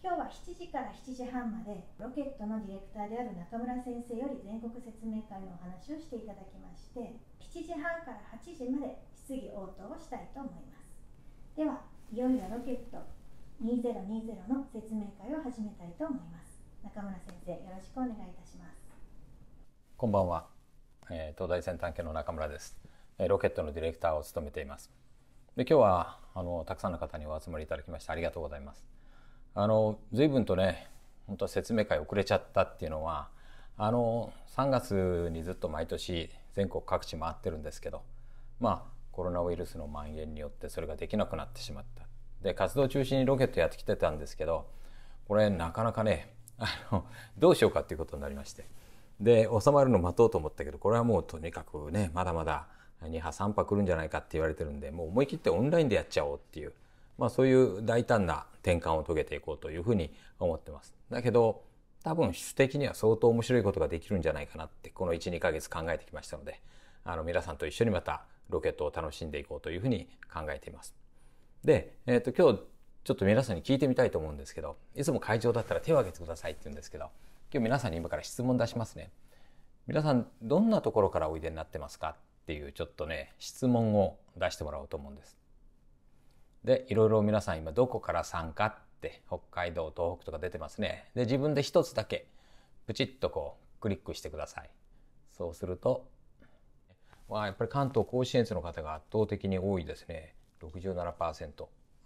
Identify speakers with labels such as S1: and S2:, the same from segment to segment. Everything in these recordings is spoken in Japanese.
S1: 今日は7時から7時半までロケットのディレクターである中村先生より全国説明会のお話をしていただきまして7時半から8時まで質疑応答をしたいと思いますではいよいよロケット2020の説明会を始めたいと思います中村先生よろしくお願いいたしますこんばんは、えー、東大先端系の中村ですロケットのディレクターを務めていますで今日はあのたくさんの方にお集まりいただきましてありがとうございますあの随分とね本当は説明会遅れちゃったっていうのはあの3月にずっと毎年全国各地回ってるんですけどまあコロナウイルスの蔓延によってそれができなくなってしまったで活動中心にロケットやってきてたんですけどこれなかなかね あのどうしようかっていうことになりましてで収まるの待とうと思ったけどこれはもうとにかくねまだまだ2波3波来るんじゃないかって言われてるんでもう思い切ってオンラインでやっちゃおうっていうまあ、そういう大胆な転換を遂げていこうというふうに思ってます。だけど多分質的には相当面白いことができるんじゃないかなってこの12ヶ月考えてきましたのであの皆さんと一緒にまたロケットを楽しんでいこうというふうに考えています。で、えーと今日ちょっと皆さんに聞いてみたいと思うんですけどいつも会場だったら手を挙げてくださいって言うんですけど今日皆さんに今から質問出しますね。皆さんどんなところからおいでになってますかっていうちょっとね質問を出してもらおうと思うんです。でいろいろ皆さん今どこから参加って北海道東北とか出てますねで自分で一つだけプチッとこうクリックしてくださいそうするとまあやっぱり関東甲信越の方が圧倒的に多いですね67%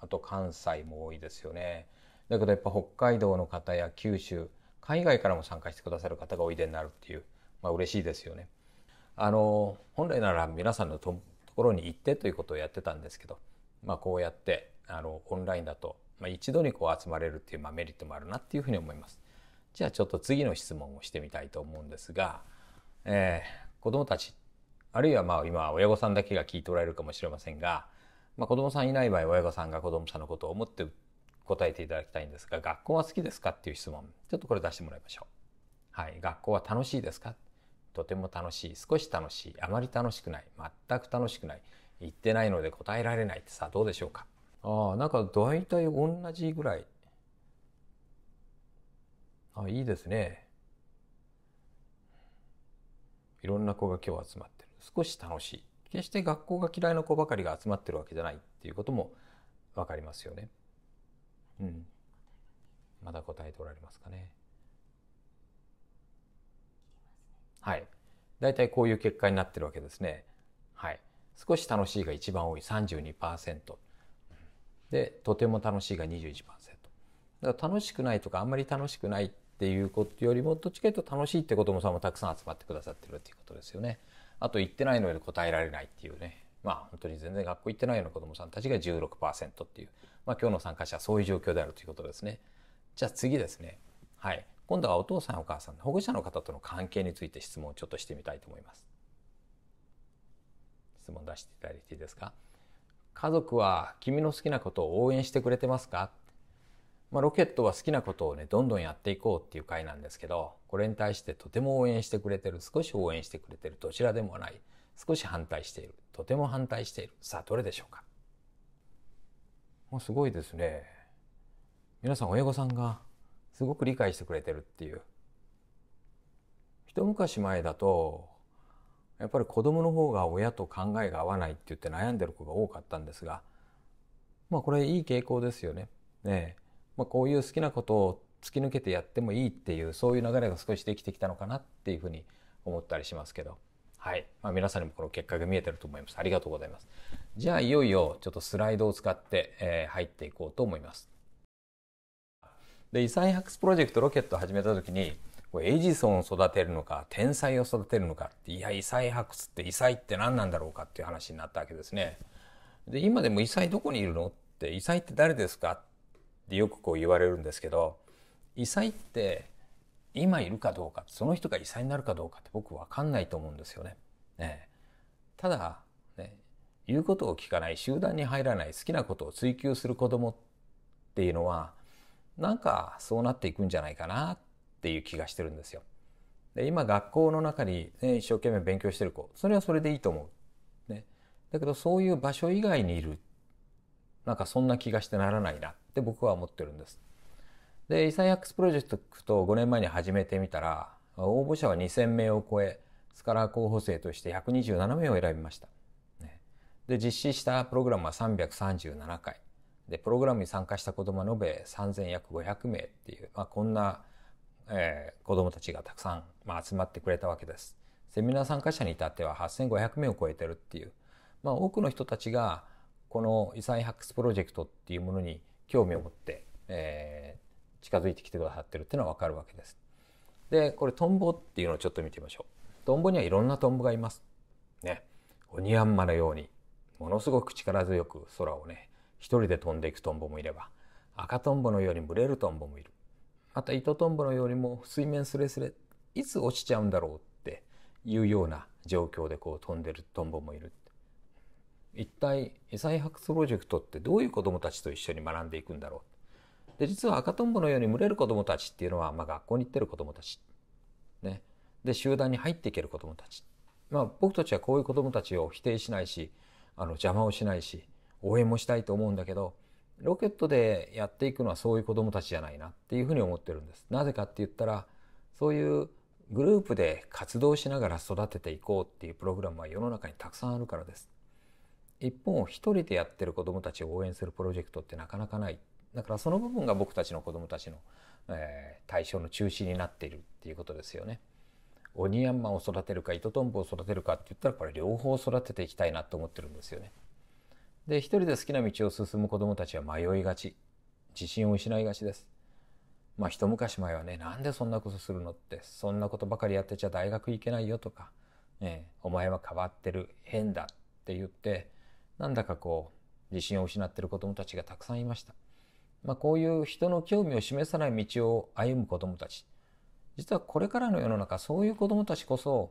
S1: あと関西も多いですよねだけどやっぱ北海道の方や九州海外からも参加してくださる方がおいでになるっていうまあ嬉しいですよねあの本来なら皆さんのところに行ってということをやってたんですけどまあ、こうやってあのオンラインだと、まあ、一度にこう集まれるっていう、まあ、メリットもあるなっていうふうに思います。じゃあちょっと次の質問をしてみたいと思うんですが、えー、子どもたちあるいはまあ今親御さんだけが聞いておられるかもしれませんが、まあ、子どもさんいない場合親御さんが子どもさんのことを思って答えていただきたいんですが学校は好きですかっていう質問ちょっとこれ出してもらいましょう。はい、学校は楽しいですかとても楽しい少し楽しいあまり楽しくない全く楽しくない言ってないので答えられないってさどうでしょうかああなんか大体同じぐらいあいいですねいろんな子が今日集まってる少し楽しい決して学校が嫌いな子ばかりが集まってるわけじゃないっていうこともわかりますよねうんまだ答えておられますかねはい大体こういう結果になってるわけですねはい少し楽しいが一番多い32%でとても楽しいが21%だから楽しくないとかあんまり楽しくないっていうことよりもどっちかというと楽しいって子どもさんもたくさん集まってくださってるっていうことですよね。あと行ってないので答えられないっていうねまあ本当に全然学校行ってないような子どもさんたちが16%っていう、まあ、今日の参加者はそういう状況であるということですね。じゃあ次ですね。はい。今度はお父さんお母さん保護者の方との関係について質問をちょっとしてみたいと思います。質問出していただいていいですか家族は君の好きなことを応援してくれてますか、まあ、ロケットは好きなことをね、どんどんやっていこうっていう回なんですけど、これに対してとても応援してくれてる、少し応援してくれてる、どちらでもない、少し反対している、とても反対している。さあ、どれでしょうかもうすごいですね。皆さん親御さんがすごく理解してくれてるっていう。一昔前だとやっぱり子供の方が親と考えが合わないって言って悩んでる子が多かったんですが、まあこれいい傾向ですよね。ねまあ、こういう好きなことを突き抜けてやってもいいっていう、そういう流れが少しできてきたのかなっていうふうに思ったりしますけど。はい。まあ、皆さんにもこの結果が見えてると思います。ありがとうございます。じゃあ、いよいよちょっとスライドを使って、えー、入っていこうと思います。で、異彩発掘プロジェクトロケットを始めた時に、エジソンを育てるのか天才を育てるのかっていや異彩発掘って異彩って何なんだろうかっていう話になったわけですね。で今でも異彩どこにいるのって異彩って誰ですかってよくこう言われるんですけど異彩って今いるかどうかその人が異彩になるかどうかって僕わかんないと思うんですよね。ねただ、ね、言うことを聞かない集団に入らない好きなことを追求する子供っていうのはなんかそうなっていくんじゃないかなってっていう気がしてるんですよ。で今学校の中に、ね、一生懸命勉強してる子それはそれでいいと思う。ね、だけどそういう場所以外にいるなんかそんな気がしてならないなって僕は思ってるんです。でイサイアックスプロジェクトを5年前に始めてみたら応募者は2,000名を超えスカラー候補生として127名を選びました。で実施したプログラムは337回でプログラムに参加した子供は延べ3,000約500名っていう、まあ、こんなえー、子供たちがたくさん、まあ、集まってくれたわけです。セミナー参加者に至っては8,500名を超えてるっていう、まあ、多くの人たちがこの遺産発掘プロジェクトっていうものに興味を持って、えー、近づいてきてくださってるっていうのは分かるわけです。でこれトンボっていうのをちょっと見てみましょう。トンボにはいろんなトンボがいます。ね。オニヤンマのようにものすごく力強く空をね一人で飛んでいくトンボもいれば赤トンボのように群れるトンボもいる。また糸とんぼのようにも水面すれすれいつ落ちちゃうんだろうっていうような状況でこう飛んでるトンボもいる一体再発プロジェクトってどういう子どもたちと一緒に学んでいくんだろうで実は赤とんぼのように群れる子どもたちっていうのは、まあ、学校に行ってる子どもたち、ね、で集団に入っていける子どもたち、まあ、僕たちはこういう子どもたちを否定しないしあの邪魔をしないし応援もしたいと思うんだけどロケットでやっていくのはそういう子供たちじゃないなっていうふうに思ってるんです。なぜかって言ったらそういうグループで活動しながら育てていこうっていうプログラムは世の中にたくさんあるからです。一方、一人でやってる子供たちを応援するプロジェクトってなかなかない。だからその部分が僕たちの子供たちの、えー、対象の中心になっているっていうことですよね。オニヤンマを育てるか糸とんぼを育てるかって言ったらこれ両方育てていきたいなと思ってるんですよね。で、一人で好きな道を進む子供たちは迷いがち。自信を失いがちです。まあ一昔前はね、なんでそんなことするのって、そんなことばかりやってちゃ大学行けないよとか、えー、お前は変わってる、変だって言って、なんだかこう、自信を失ってる子供たちがたくさんいました。まあこういう人の興味を示さない道を歩む子供たち。実はこれからの世の中、そういう子供たちこそ、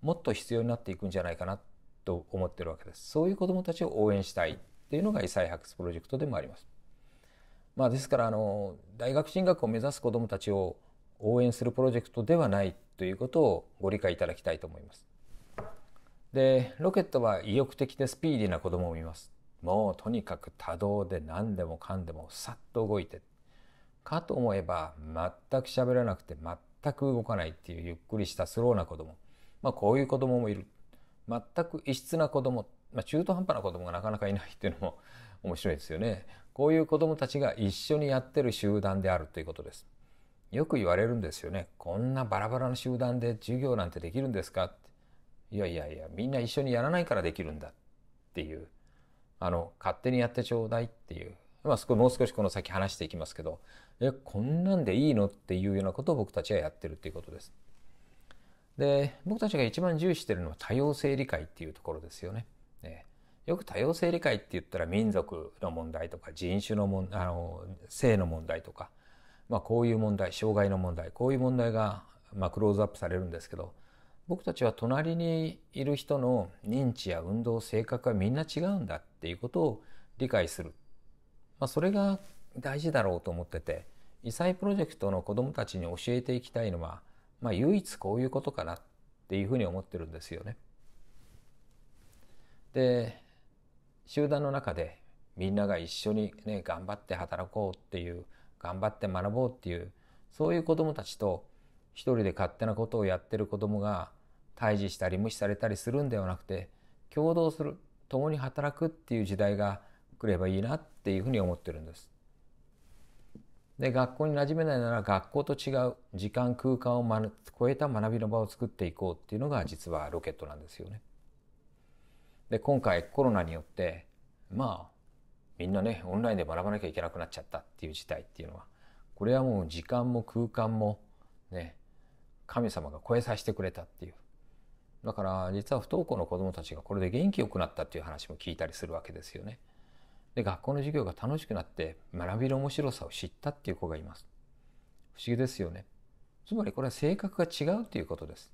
S1: もっと必要になっていくんじゃないかなっと思ってるわけです。そういう子どもたちを応援したいっていうのが異彩発掘プロジェクトでもあります。まあ、ですからあの大学進学を目指す子どもたちを応援するプロジェクトではないということをご理解いただきたいと思います。でロケットは意欲的でスピーディーな子どもを見ます。もうとにかく多動で何でもかんでもさっと動いてかと思えば全く喋らなくて全く動かないっていうゆっくりしたスローな子ども、まあ、こういう子どももいる全く異質な子供、まあ、中途半端な子供がなかなかいないっていうのも 面白いですよね。こういう子供たちが一緒にやってる集団であるということです。よく言われるんですよね。こんなバラバラの集団で授業なんてできるんですかって。いやいやいや、みんな一緒にやらないからできるんだっていう。あの、勝手にやってちょうだいっていう。まあ、もう少しこの先話していきますけど、え、こんなんでいいのっていうようなことを僕たちはやってるっていうことです。で、僕たちが一番重視してるのは多様性理解っていうところですよね。えよく多様性理解って言ったら民族の問題とか人種の問あの、性の問題とか、まあこういう問題、障害の問題、こういう問題が、まあ、クローズアップされるんですけど、僕たちは隣にいる人の認知や運動、性格はみんな違うんだっていうことを理解する。まあそれが大事だろうと思ってて、異彩プロジェクトの子どもたちに教えていきたいのはまあ、唯一こういうことかなっていうふうに思ってるんですよね。で集団の中でみんなが一緒にね頑張って働こうっていう頑張って学ぼうっていうそういう子どもたちと一人で勝手なことをやってる子どもが対峙したり無視されたりするんではなくて共同する共に働くっていう時代が来ればいいなっていうふうに思ってるんです。で学校に馴染めないなら学校と違う時間空間を超えた学びの場を作っていこうっていうのが実はロケットなんですよね。で今回コロナによってまあみんなねオンラインで学ばなきゃいけなくなっちゃったっていう事態っていうのはこれはもう時間も空間もね神様が超えさせてくれたっていうだから実は不登校の子どもたちがこれで元気よくなったっていう話も聞いたりするわけですよね。で学校の授業が楽しくなって学びの面白さを知ったっていう子がいます不思議ですよねつまりこれは性格が違うということです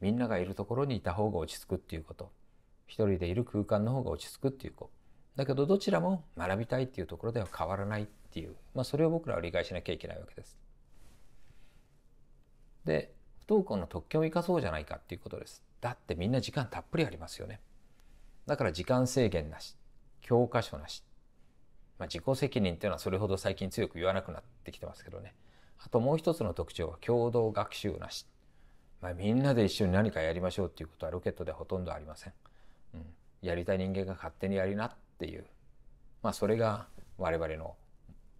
S1: みんながいるところにいた方が落ち着くっていうこと一人でいる空間の方が落ち着くっていう子だけどどちらも学びたいっていうところでは変わらないっていう、まあ、それを僕らは理解しなきゃいけないわけですで不登校の特権を生かそうじゃないかっていうことですだってみんな時間たっぷりありますよねだから時間制限なし教科書なし。まあ、自己責任っていうのはそれほど最近強く言わなくなってきてますけどね。あともう一つの特徴は共同学習なし。まあ、みんなで一緒に何かやりましょうっていうことはロケットでほとんどありません。うん、やりたい人間が勝手にやりなっていう、まあ、それが我々の、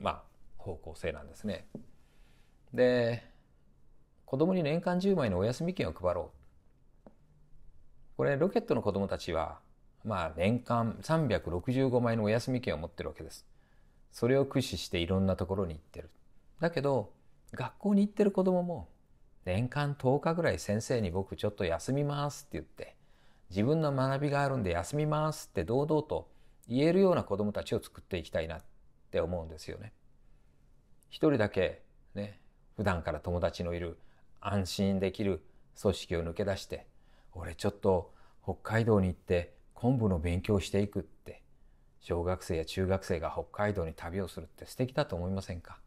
S1: まあ、方向性なんですね。で子供に年間10枚のお休み券を配ろう。これロケットの子供たちはまあ年間365枚のお休み券を持ってるわけです。それを駆使していろんなところに行ってる。だけど、学校に行ってる子供も、年間10日ぐらい先生に僕ちょっと休みますって言って、自分の学びがあるんで休みますって堂々と言えるような子供たちを作っていきたいなって思うんですよね。一人だけね、普段から友達のいる安心できる組織を抜け出して、俺ちょっと北海道に行って昆布の勉強をしていくって小学生や中学生が北海道に旅をするって素敵だと思いませんか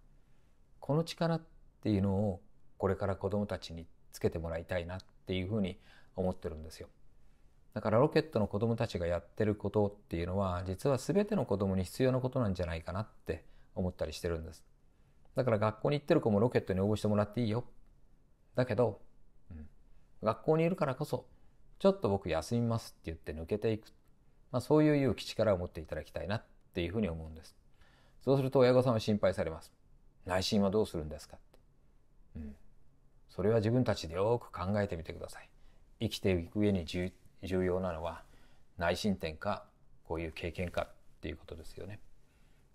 S1: この力っていうのをこれから子どもたちにつけてもらいたいなっていうふうに思ってるんですよ。だからロケットの子どもたちがやってることっていうのは実は全ての子どもに必要なことなんじゃないかなって思ったりしてるんです。だから学校に行ってる子もロケットに応募してもらっていいよ。だけど、うん、学校にいるからこそちょっと僕休みますって言って抜けていく。まあ、そういう勇気、力を持っていただきたいなっていうふうに思うんです。そうすると親御さんは心配されます。内心はどうするんですかって。うん。それは自分たちでよく考えてみてください。生きていく上に重要なのは内申点かこういう経験かっていうことですよね。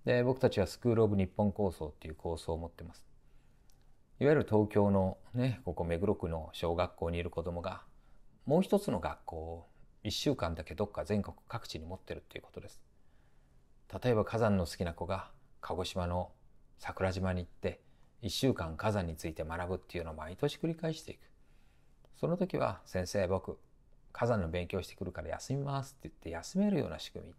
S1: で、僕たちはスクール・オブ・日本構想っていう構想を持ってます。いわゆる東京のね、ここ目黒区の小学校にいる子供がもう一つの学校を1週間だけどっか全国各地に持ってるっていうことです。例えば火山の好きな子が鹿児島の桜島に行って1週間火山について学ぶっていうのを毎年繰り返していく。その時は先生僕火山の勉強してくるから休みますって言って休めるような仕組み。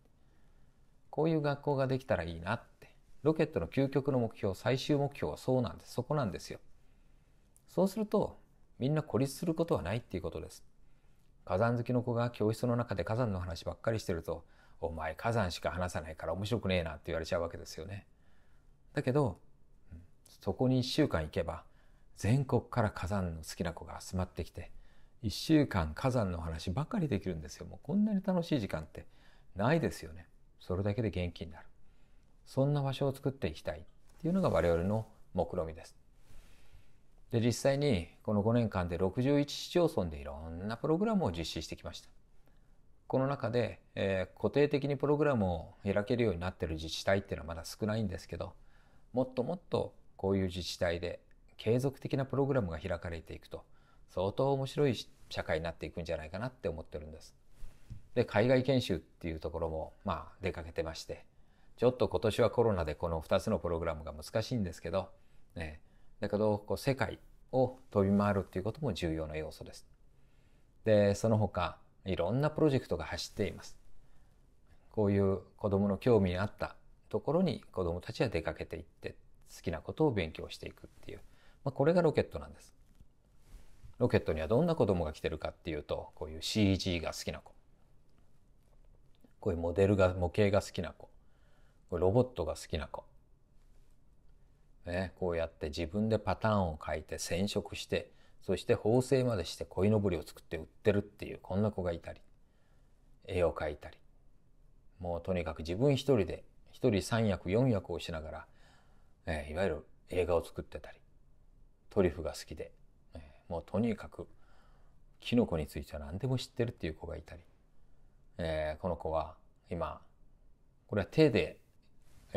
S1: こういう学校ができたらいいなって。ロケットの究極の目標、最終目標はそうなんです。そこなんですよ。そうするとみんな孤立することはないっていうことです。火山好きの子が教室の中で火山の話ばっかりしてると、お前火山しか話さないから面白くねえなって言われちゃうわけですよね。だけど、そこに1週間行けば、全国から火山の好きな子が集まってきて、1週間火山の話ばかりできるんですよ。もうこんなに楽しい時間ってないですよね。それだけで元気になる。そんな場所を作っていきたいっていうのが我々の目論見みです。で実際にこの5年間で61市町村でいろんなプログラムを実施してきました。この中で、えー、固定的にプログラムを開けるようになっている自治体っていうのはまだ少ないんですけどもっともっとこういう自治体で継続的なプログラムが開かれていくと相当面白い社会になっていくんじゃないかなって思ってるんです。で海外研修っていうところもまあ出かけてましてちょっと今年はコロナでこの2つのプログラムが難しいんですけど、ね、えーだけどこう世界を飛び回るっていうことも重要な要素です。でその他いろんなプロジェクトが走っています。こういう子供の興味にあったところに子供たちは出かけていって好きなことを勉強していくっていう、まあ、これがロケットなんです。ロケットにはどんな子供が来てるかっていうとこういう CG が好きな子こういうモデルが模型が好きな子ロボットが好きな子ね、こうやって自分でパターンを書いて染色してそして縫製までして鯉のぼりを作って売ってるっていうこんな子がいたり絵を描いたりもうとにかく自分一人で一人三役四役をしながら、えー、いわゆる映画を作ってたりトリュフが好きで、えー、もうとにかくキノコについては何でも知ってるっていう子がいたり、えー、この子は今これは手で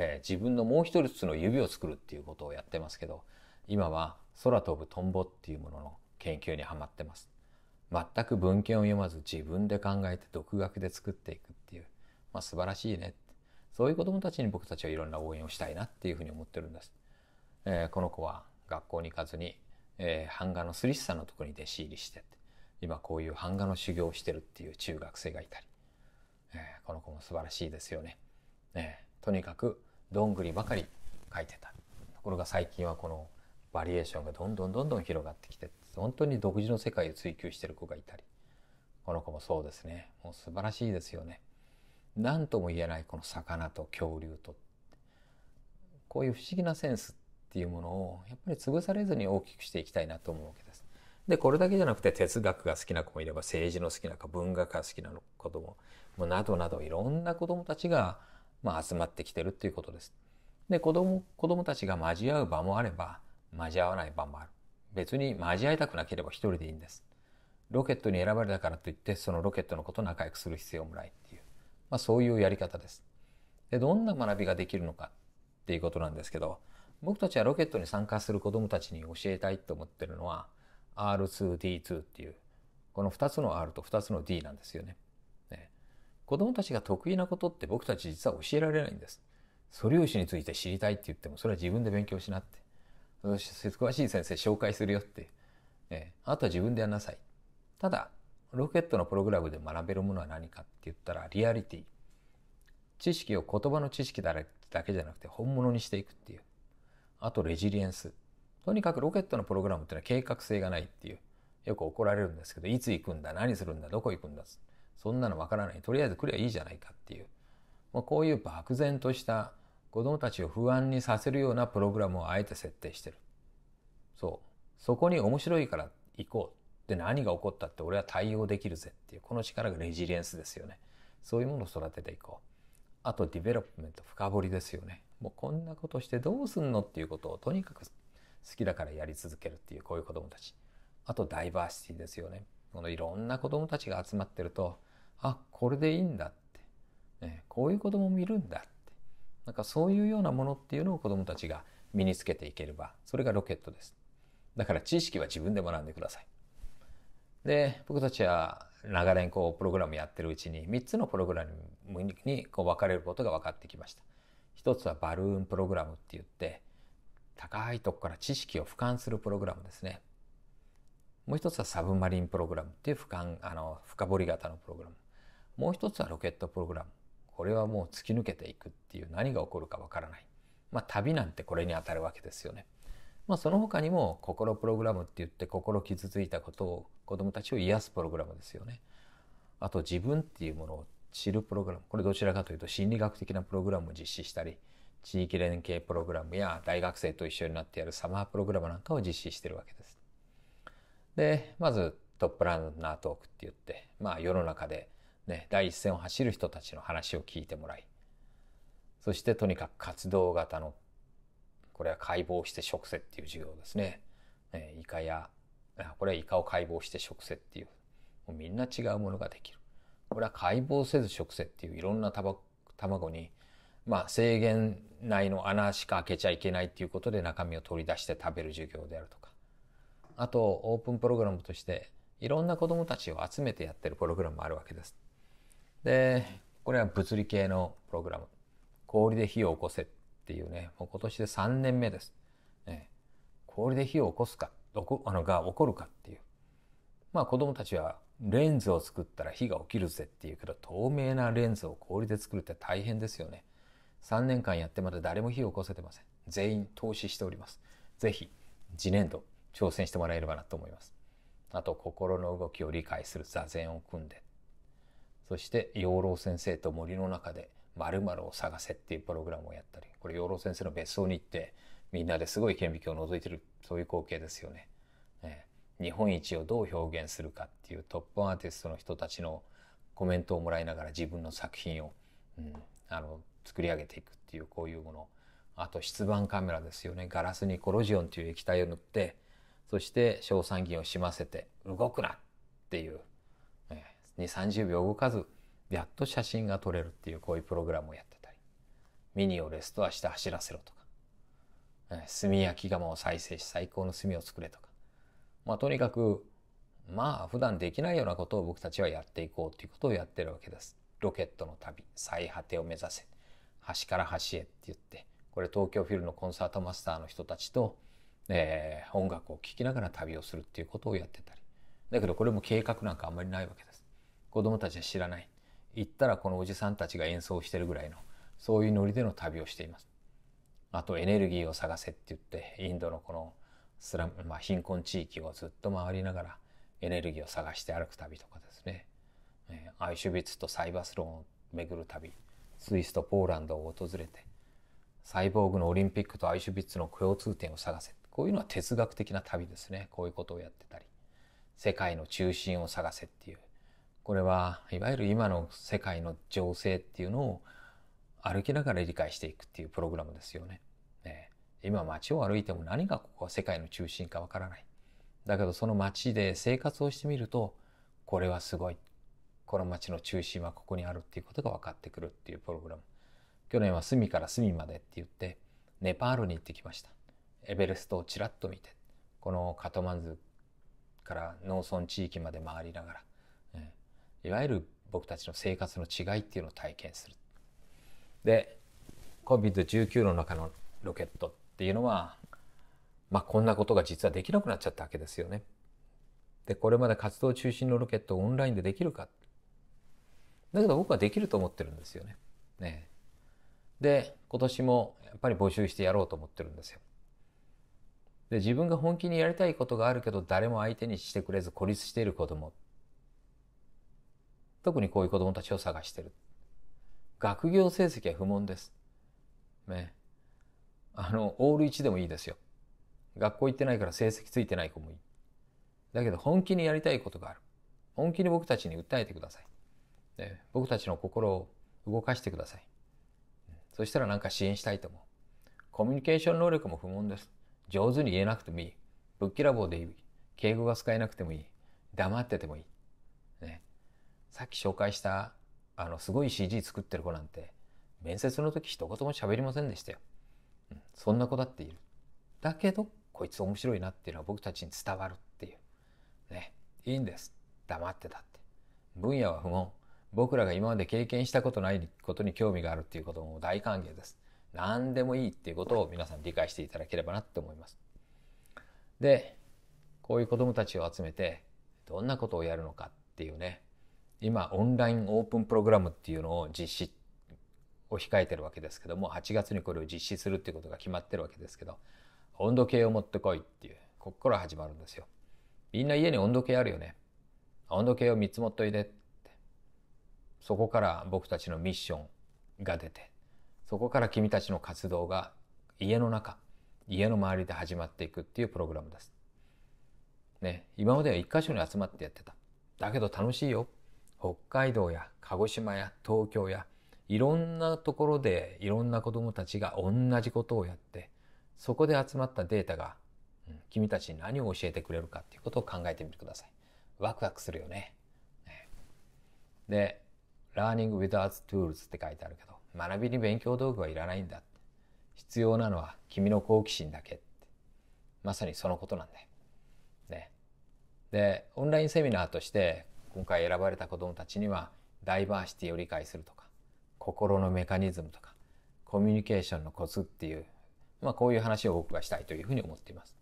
S1: えー、自分のもう一つの指を作るっていうことをやってますけど今は空飛ぶトンボっていうものの研究にはまってます全く文献を読まず自分で考えて独学で作っていくっていう、まあ、素晴らしいねそういう子どもたちに僕たちはいろんな応援をしたいなっていうふうに思ってるんです、えー、この子は学校に行かずに、えー、版画のスリッサのとこに弟子入りして今こういう版画の修行をしてるっていう中学生がいたり、えー、この子も素晴らしいですよね、えー、とにかくどんぐりばかり描いてたところが最近はこのバリエーションがどんどんどんどん広がってきて本当に独自の世界を追求してる子がいたりこの子もそうですねもう素晴らしいですよね。何とも言えないこの魚と恐竜とこういう不思議なセンスっていうものをやっぱり潰されずに大きくしていきたいなと思うわけです。でこれだけじゃなくて哲学が好きな子もいれば政治の好きな子文学が好きな子供もなどなどいろんな子供たちがまあ、集まってきてるっていうことです。で、子供、子供たちが交わる場もあれば、交わらない場もある。別に交わりたくなければ一人でいいんです。ロケットに選ばれたからといって、そのロケットのこと仲良くする必要もないっていう。まあ、そういうやり方です。で、どんな学びができるのかっていうことなんですけど、僕たちはロケットに参加する子供たちに教えたいと思ってるのは、R2D2 っていう、この2つの R と2つの D なんですよね。子供たちが得意なことって僕たち実は教えられないんです。素粒子について知りたいって言っても、それは自分で勉強しなって。そし詳しい先生紹介するよって。えあとは自分でやんなさい。ただ、ロケットのプログラムで学べるものは何かって言ったら、リアリティ。知識を言葉の知識だけじゃなくて本物にしていくっていう。あと、レジリエンス。とにかくロケットのプログラムっていうのは計画性がないっていう。よく怒られるんですけど、いつ行くんだ、何するんだ、どこ行くんだっそんなのわからない。とりあえず来りゃいいじゃないかっていう。まあ、こういう漠然とした子供たちを不安にさせるようなプログラムをあえて設定してる。そう。そこに面白いから行こう。で、何が起こったって俺は対応できるぜっていう、この力がレジリエンスですよね。そういうものを育てていこう。あとディベロップメント深掘りですよね。もうこんなことしてどうすんのっていうことをとにかく好きだからやり続けるっていうこういう子供たち。あとダイバーシティですよね。このいろんな子供たちが集まってるとあこれでいいんだって、ね、こういう子供もいるんだってなんかそういうようなものっていうのを子供たちが身につけていければそれがロケットです。だから知識は自分で学んでください。で僕たちは長年こうプログラムやってるうちに3つのプログラムにこう分かれることが分かってきました。一つはバルーンプログラムって言って高いとこから知識を俯瞰するプログラムですね。もう一つはサブマリンプログラムっていう俯瞰あの深掘り型のプログラム。もう一つはロケットプログラムこれはもう突き抜けていくっていう何が起こるかわからないまあ旅なんてこれにあたるわけですよね。まあ、その他にも心プログラムって言って心傷ついたことを子どもたちを癒すプログラムですよね。あと自分っていうものを知るプログラムこれどちらかというと心理学的なプログラムを実施したり地域連携プログラムや大学生と一緒になってやるサマープログラムなんかを実施してるわけです。でまずトップランナートークって言って、まあ、世の中でね、第一線を走る人たちの話を聞いてもらい、そしてとにかく活動型の、これは解剖して食せっていう授業ですね。えイカや、これはイカを解剖して食せっていう、もうみんな違うものができる。これは解剖せず食せっていういろんな卵に、まあ制限内の穴しか開けちゃいけないっていうことで中身を取り出して食べる授業であるとか。あと、オープンプログラムとして、いろんな子供たちを集めてやってるプログラムもあるわけです。で、これは物理系のプログラム。氷で火を起こせっていうね、もう今年で3年目です。ね、氷で火を起こすか、どこあのが起こるかっていう。まあ子供たちはレンズを作ったら火が起きるぜっていうけど、透明なレンズを氷で作るって大変ですよね。3年間やってまだ誰も火を起こせてません。全員投資しております。ぜひ、次年度挑戦してもらえればなと思います。あと、心の動きを理解する座禅を組んでそして養老先生と森の中で〇〇を探せっていうプログラムをやったり、これ養老先生の別荘に行ってみんなですごい顕微鏡を覗いてる、そういう光景ですよね。ね日本一をどう表現するかっていうトップアーティストの人たちのコメントをもらいながら自分の作品を、うん、あの作り上げていくっていうこういうものあと出版カメラですよねガラスにコロジオンという液体を塗ってそして硝酸銀をしませて動くなっていう2 3 0秒動かずやっと写真が撮れるっていうこういうプログラムをやってたりミニをレストアして走らせろとか炭焼き窯を再生し最高の炭を作れとか、まあ、とにかくまあ普段できないようなことを僕たちはやっていこうということをやってるわけです。ロケットの旅最果てを目指せ端から端へって言ってこれ東京フィルのコンサートマスターの人たちと、えー、音楽を聴きながら旅をするっていうことをやってたりだけどこれも計画なんかあんまりないわけです。子供たちは知らない。行ったらこのおじさんたちが演奏してるぐらいの、そういうノリでの旅をしています。あとエネルギーを探せって言って、インドのこのスラム、まあ、貧困地域をずっと回りながらエネルギーを探して歩く旅とかですね。えー、アイシュビッツとサイバスローンを巡る旅、スイスとポーランドを訪れて、サイボーグのオリンピックとアイシュビッツの共通点を探せ。こういうのは哲学的な旅ですね。こういうことをやってたり。世界の中心を探せっていうこれはいわゆる今の世界の情勢っていうのを歩きながら理解していくっていうプログラムですよね。ね今街を歩いても何がここは世界の中心かわからない。だけどその街で生活をしてみるとこれはすごい。この街の中心はここにあるっていうことが分かってくるっていうプログラム。去年は隅から隅までって言ってネパールに行ってきました。エベレストをちらっと見てこのカトマンズから農村地域まで回りながらいわゆる僕たちの生活の違いっていうのを体験する。で COVID-19 の中のロケットっていうのは、まあ、こんなことが実はできなくなっちゃったわけですよね。でこれまで活動中心のロケットをオンラインでできるかだけど僕はできると思ってるんですよね。ねで今年もやっぱり募集してやろうと思ってるんですよ。で自分が本気にやりたいことがあるけど誰も相手にしてくれず孤立している子供特にこういう子供たちを探してる。学業成績は不問です。ね。あの、オール1でもいいですよ。学校行ってないから成績ついてない子もいい。だけど本気にやりたいことがある。本気に僕たちに訴えてください。ね、僕たちの心を動かしてください。そしたらなんか支援したいと思う。コミュニケーション能力も不問です。上手に言えなくてもいい。ぶっきらぼうでいい。敬語が使えなくてもいい。黙っててもいい。さっき紹介したあのすごい CG 作ってる子なんて面接の時一言も喋りませんでしたよ、うん、そんな子だっているだけどこいつ面白いなっていうのは僕たちに伝わるっていうねいいんです黙ってたって分野は不問僕らが今まで経験したことないことに興味があるっていうことも大歓迎です何でもいいっていうことを皆さん理解していただければなって思いますでこういう子どもたちを集めてどんなことをやるのかっていうね今オンラインオープンプログラムっていうのを実施を控えてるわけですけども8月にこれを実施するっていうことが決まってるわけですけど温度計を持ってこいっていうここから始まるんですよ。みんな家に温度計あるよね。温度計を3つ持っといでって。そこから僕たちのミッションが出て、そこから君たちの活動が家の中、家の周りで始まっていくっていうプログラムです。ね、今までは1箇所に集まってやってた。だけど楽しいよ。北海道や鹿児島や東京やいろんなところでいろんな子どもたちが同じことをやってそこで集まったデータが、うん、君たちに何を教えてくれるかっていうことを考えてみてください。ワクワクするよね。で、Learning Without Tools って書いてあるけど学びに勉強道具はいらないんだ。必要なのは君の好奇心だけ。まさにそのことなんだよ。ね。で、オンラインセミナーとして今回選ばれた子どもたちにはダイバーシティを理解するとか心のメカニズムとかコミュニケーションのコツっていう、まあ、こういう話を僕がしたいというふうに思っています。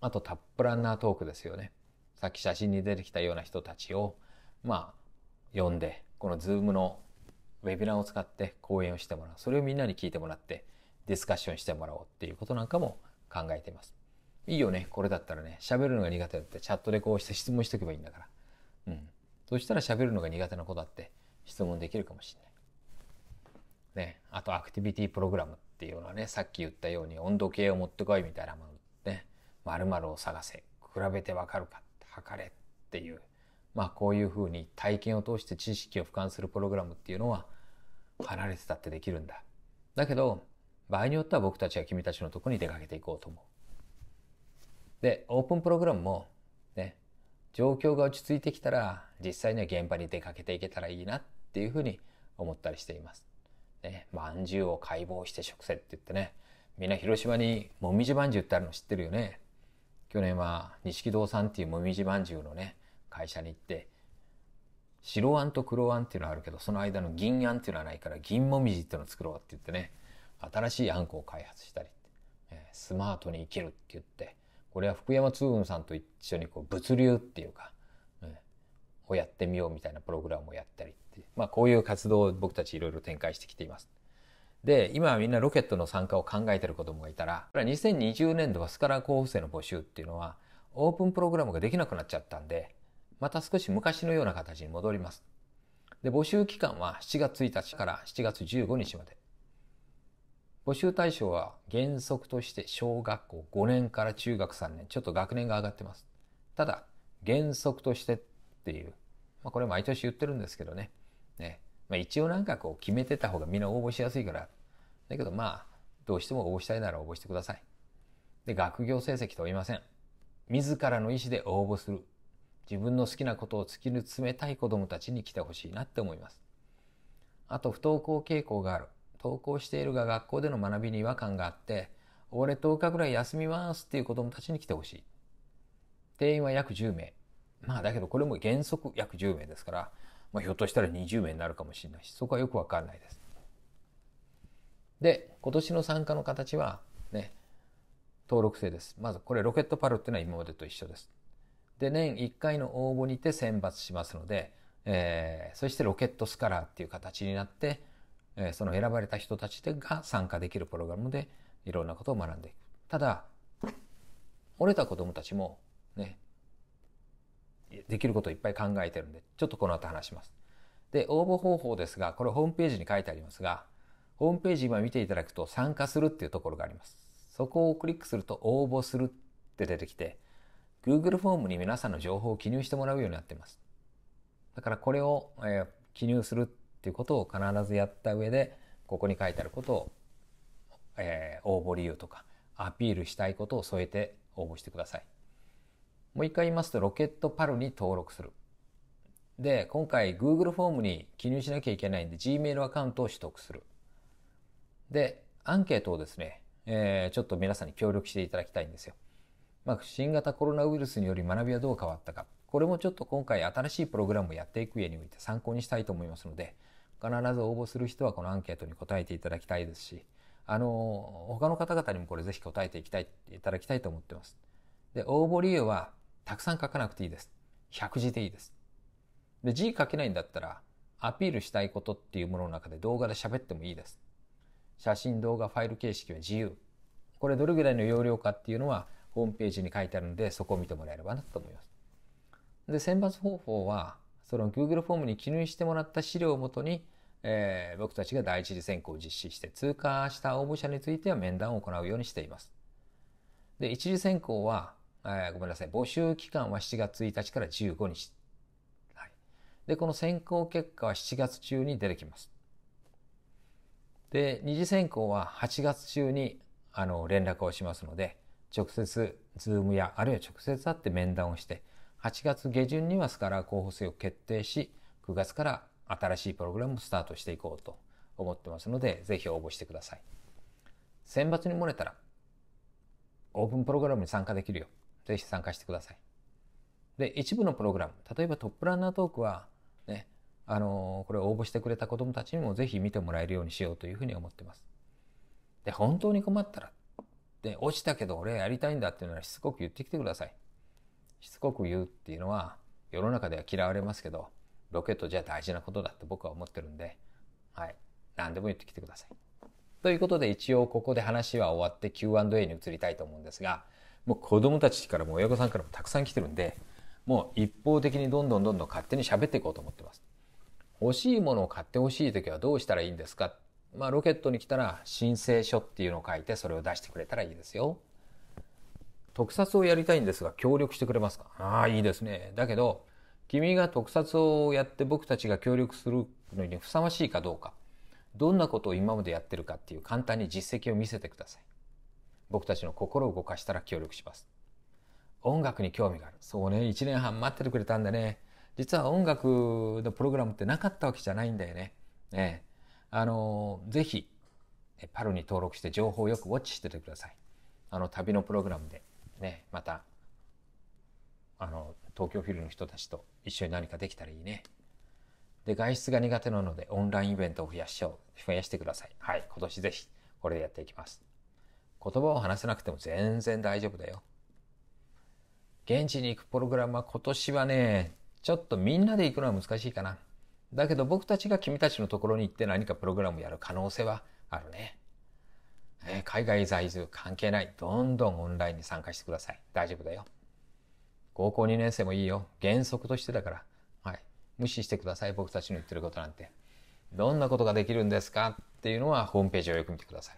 S1: あとタップランナートークですよね。さっき写真に出てきたような人たちをまあ呼んでこの Zoom のウェビナーを使って講演をしてもらうそれをみんなに聞いてもらってディスカッションしてもらおうっていうことなんかも考えています。いいよねこれだったらね喋るのが苦手だってチャットでこうして質問しとけばいいんだから。どうしたら喋るのが苦手な子だって質問できるかもしれない。ね、あとアクティビティプログラムっていうのはね、さっき言ったように温度計を持ってこいみたいなものね、〇〇を探せ、比べてわかるか、測れっていう、まあこういうふうに体験を通して知識を俯瞰するプログラムっていうのは離れてたってできるんだ。だけど、場合によっては僕たちは君たちのとこに出かけていこうと思う。で、オープンプログラムもね、状況が落ち着いてきたら実際には現場に出かけていけたらいいなっていうふうに思ったりしています。ね、まんじゅうを解剖して食せって言ってね、みんな広島にもみじまんじゅうってあるの知ってるよね。去年は錦堂さんっていうもみじまんじゅうのね、会社に行って、白あんと黒あんっていうのはあるけど、その間の銀あんっていうのはないから、銀もみじっていうのを作ろうって言ってね、新しいあんこを開発したり、スマートに生きるって言って、これは福山通運さんと一緒にこう物流っていうか、をやってみようみたいなプログラムをやったりってまあ、こういう活動を僕たちいろいろ展開してきています。で今みんなロケットの参加を考えてる子どもがいたら2020年度はスカラー候補生の募集っていうのはオープンプログラムができなくなっちゃったんでまた少し昔のような形に戻ります。で募集期間は7月1日から7月15日まで。募集対象は原則として小学校5年から中学3年ちょっと学年が上がってます。ただ原則としてっていうまあ、これ毎年言ってるんですけどね。ね。まあ、一応なんかこう決めてた方がみんな応募しやすいから。だけどまあ、どうしても応募したいなら応募してください。で、学業成績問いません。自らの意思で応募する。自分の好きなことを突き詰めたい子供たちに来てほしいなって思います。あと、不登校傾向がある。登校しているが学校での学びに違和感があって、俺10日ぐらい休みますっていう子供たちに来てほしい。定員は約10名。まあだけどこれも原則約10名ですから、まあ、ひょっとしたら20名になるかもしれないし、そこはよくわかんないです。で、今年の参加の形はね、登録制です。まずこれロケットパルっていうのは今までと一緒です。で、年1回の応募にて選抜しますので、えー、そしてロケットスカラーっていう形になって、えー、その選ばれた人たちが参加できるプログラムでいろんなことを学んでいく。ただ、折れた子供たちもね、できることをいっぱい考えてるんで、ちょっとこの後話します。で、応募方法ですが、これホームページに書いてありますが、ホームページ今見ていただくと参加するっていうところがあります。そこをクリックすると応募するって出てきて、Google フォームに皆さんの情報を記入してもらうようになっています。だからこれを、えー、記入するっていうことを必ずやった上で、ここに書いてあることを、えー、応募理由とか、アピールしたいことを添えて応募してください。もう一回言いますと、ロケットパルに登録する。で、今回 Google フォームに記入しなきゃいけないんで、Gmail アカウントを取得する。で、アンケートをですね、えー、ちょっと皆さんに協力していただきたいんですよ。まあ、新型コロナウイルスにより学びはどう変わったか。これもちょっと今回新しいプログラムをやっていく上において参考にしたいと思いますので、必ず応募する人はこのアンケートに答えていただきたいですし、あの、他の方々にもこれぜひ答えていきたい、いただきたいと思ってます。で、応募理由は、たくさん書かなくていいです。100字でいいです。で、字書けないんだったら、アピールしたいことっていうものの中で動画で喋ってもいいです。写真、動画、ファイル形式は自由。これどれぐらいの容量かっていうのは、ホームページに書いてあるので、そこを見てもらえればなと思います。で、選抜方法は、その Google フォームに記入してもらった資料をもとに、えー、僕たちが第一次選考を実施して通過した応募者については面談を行うようにしています。で、一次選考はえー、ごめんなさい、募集期間は7月1日から15日。はい。で、この選考結果は7月中に出てきます。で、二次選考は8月中に、あの、連絡をしますので、直接、ズームや、あるいは直接会って面談をして、8月下旬にはスカラー候補生を決定し、9月から新しいプログラムをスタートしていこうと思ってますので、ぜひ応募してください。選抜に漏れたら、オープンプログラムに参加できるよ。ぜひ参加してください。で、一部のプログラム、例えばトップランナートークは、ね、あのこれ応募してくれた子どもたちにもぜひ見てもらえるようにしようというふうに思ってます。で、本当に困ったら、で、落ちたけど俺やりたいんだっていうのはしつこく言ってきてください。しつこく言うっていうのは、世の中では嫌われますけど、ロケットじゃ大事なことだって僕は思ってるんで、はい。何でも言ってきてください。ということで一応ここで話は終わって Q&A に移りたいと思うんですが、もう子供たちからも親御さんからもたくさん来てるんで、もう一方的にどんどんどんどん勝手に喋っていこうと思ってます。欲しいものを買って欲しい時はどうしたらいいんですかまあロケットに来たら申請書っていうのを書いてそれを出してくれたらいいですよ。特撮をやりたいんですが協力してくれますかああ、いいですね。だけど、君が特撮をやって僕たちが協力するのにふさわしいかどうか、どんなことを今までやってるかっていう簡単に実績を見せてください。僕たちの心を動かしたら協力します。音楽に興味がある。そうね、1年半待っててくれたんだね。実は音楽のプログラムってなかったわけじゃないんだよね。え。あの、ぜひ、パルに登録して情報をよくウォッチしててください。あの、旅のプログラムで、ね、また、あの、東京フィルの人たちと一緒に何かできたらいいね。で、外出が苦手なので、オンラインイベントを増やしよう、増やしてください。はい、今年ぜひ、これでやっていきます。言葉を話せなくても全然大丈夫だよ。現地に行くプログラムは今年はね、ちょっとみんなで行くのは難しいかな。だけど僕たちが君たちのところに行って何かプログラムをやる可能性はあるね。えー、海外在住関係ない。どんどんオンラインに参加してください。大丈夫だよ。高校2年生もいいよ。原則としてだから。はい。無視してください。僕たちの言ってることなんて。どんなことができるんですかっていうのはホームページをよく見てください。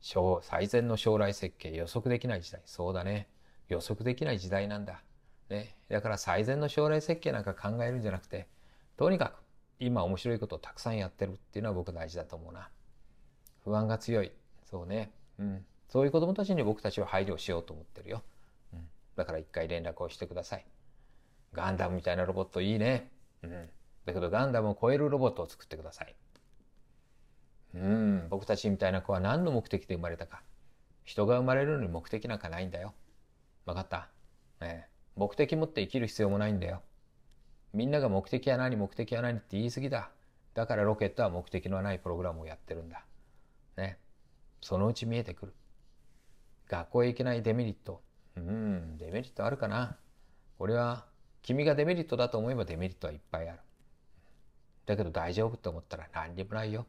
S1: 最善の将来設計予測できない時代。そうだね。予測できない時代なんだ。ね。だから最善の将来設計なんか考えるんじゃなくて、とにかく今面白いことをたくさんやってるっていうのは僕大事だと思うな。不安が強い。そうね。うん。そういう子供たちに僕たちは配慮しようと思ってるよ。うん。だから一回連絡をしてください。ガンダムみたいなロボットいいね。うん。だけどガンダムを超えるロボットを作ってください。うん、僕たちみたいな子は何の目的で生まれたか。人が生まれるのに目的なんかないんだよ。分かった、ええ、目的持って生きる必要もないんだよ。みんなが目的は何、目的は何って言い過ぎだ。だからロケットは目的のないプログラムをやってるんだ。ね。そのうち見えてくる。学校へ行けないデメリット。うん、デメリットあるかな。俺は、君がデメリットだと思えばデメリットはいっぱいある。だけど大丈夫と思ったら何にもないよ。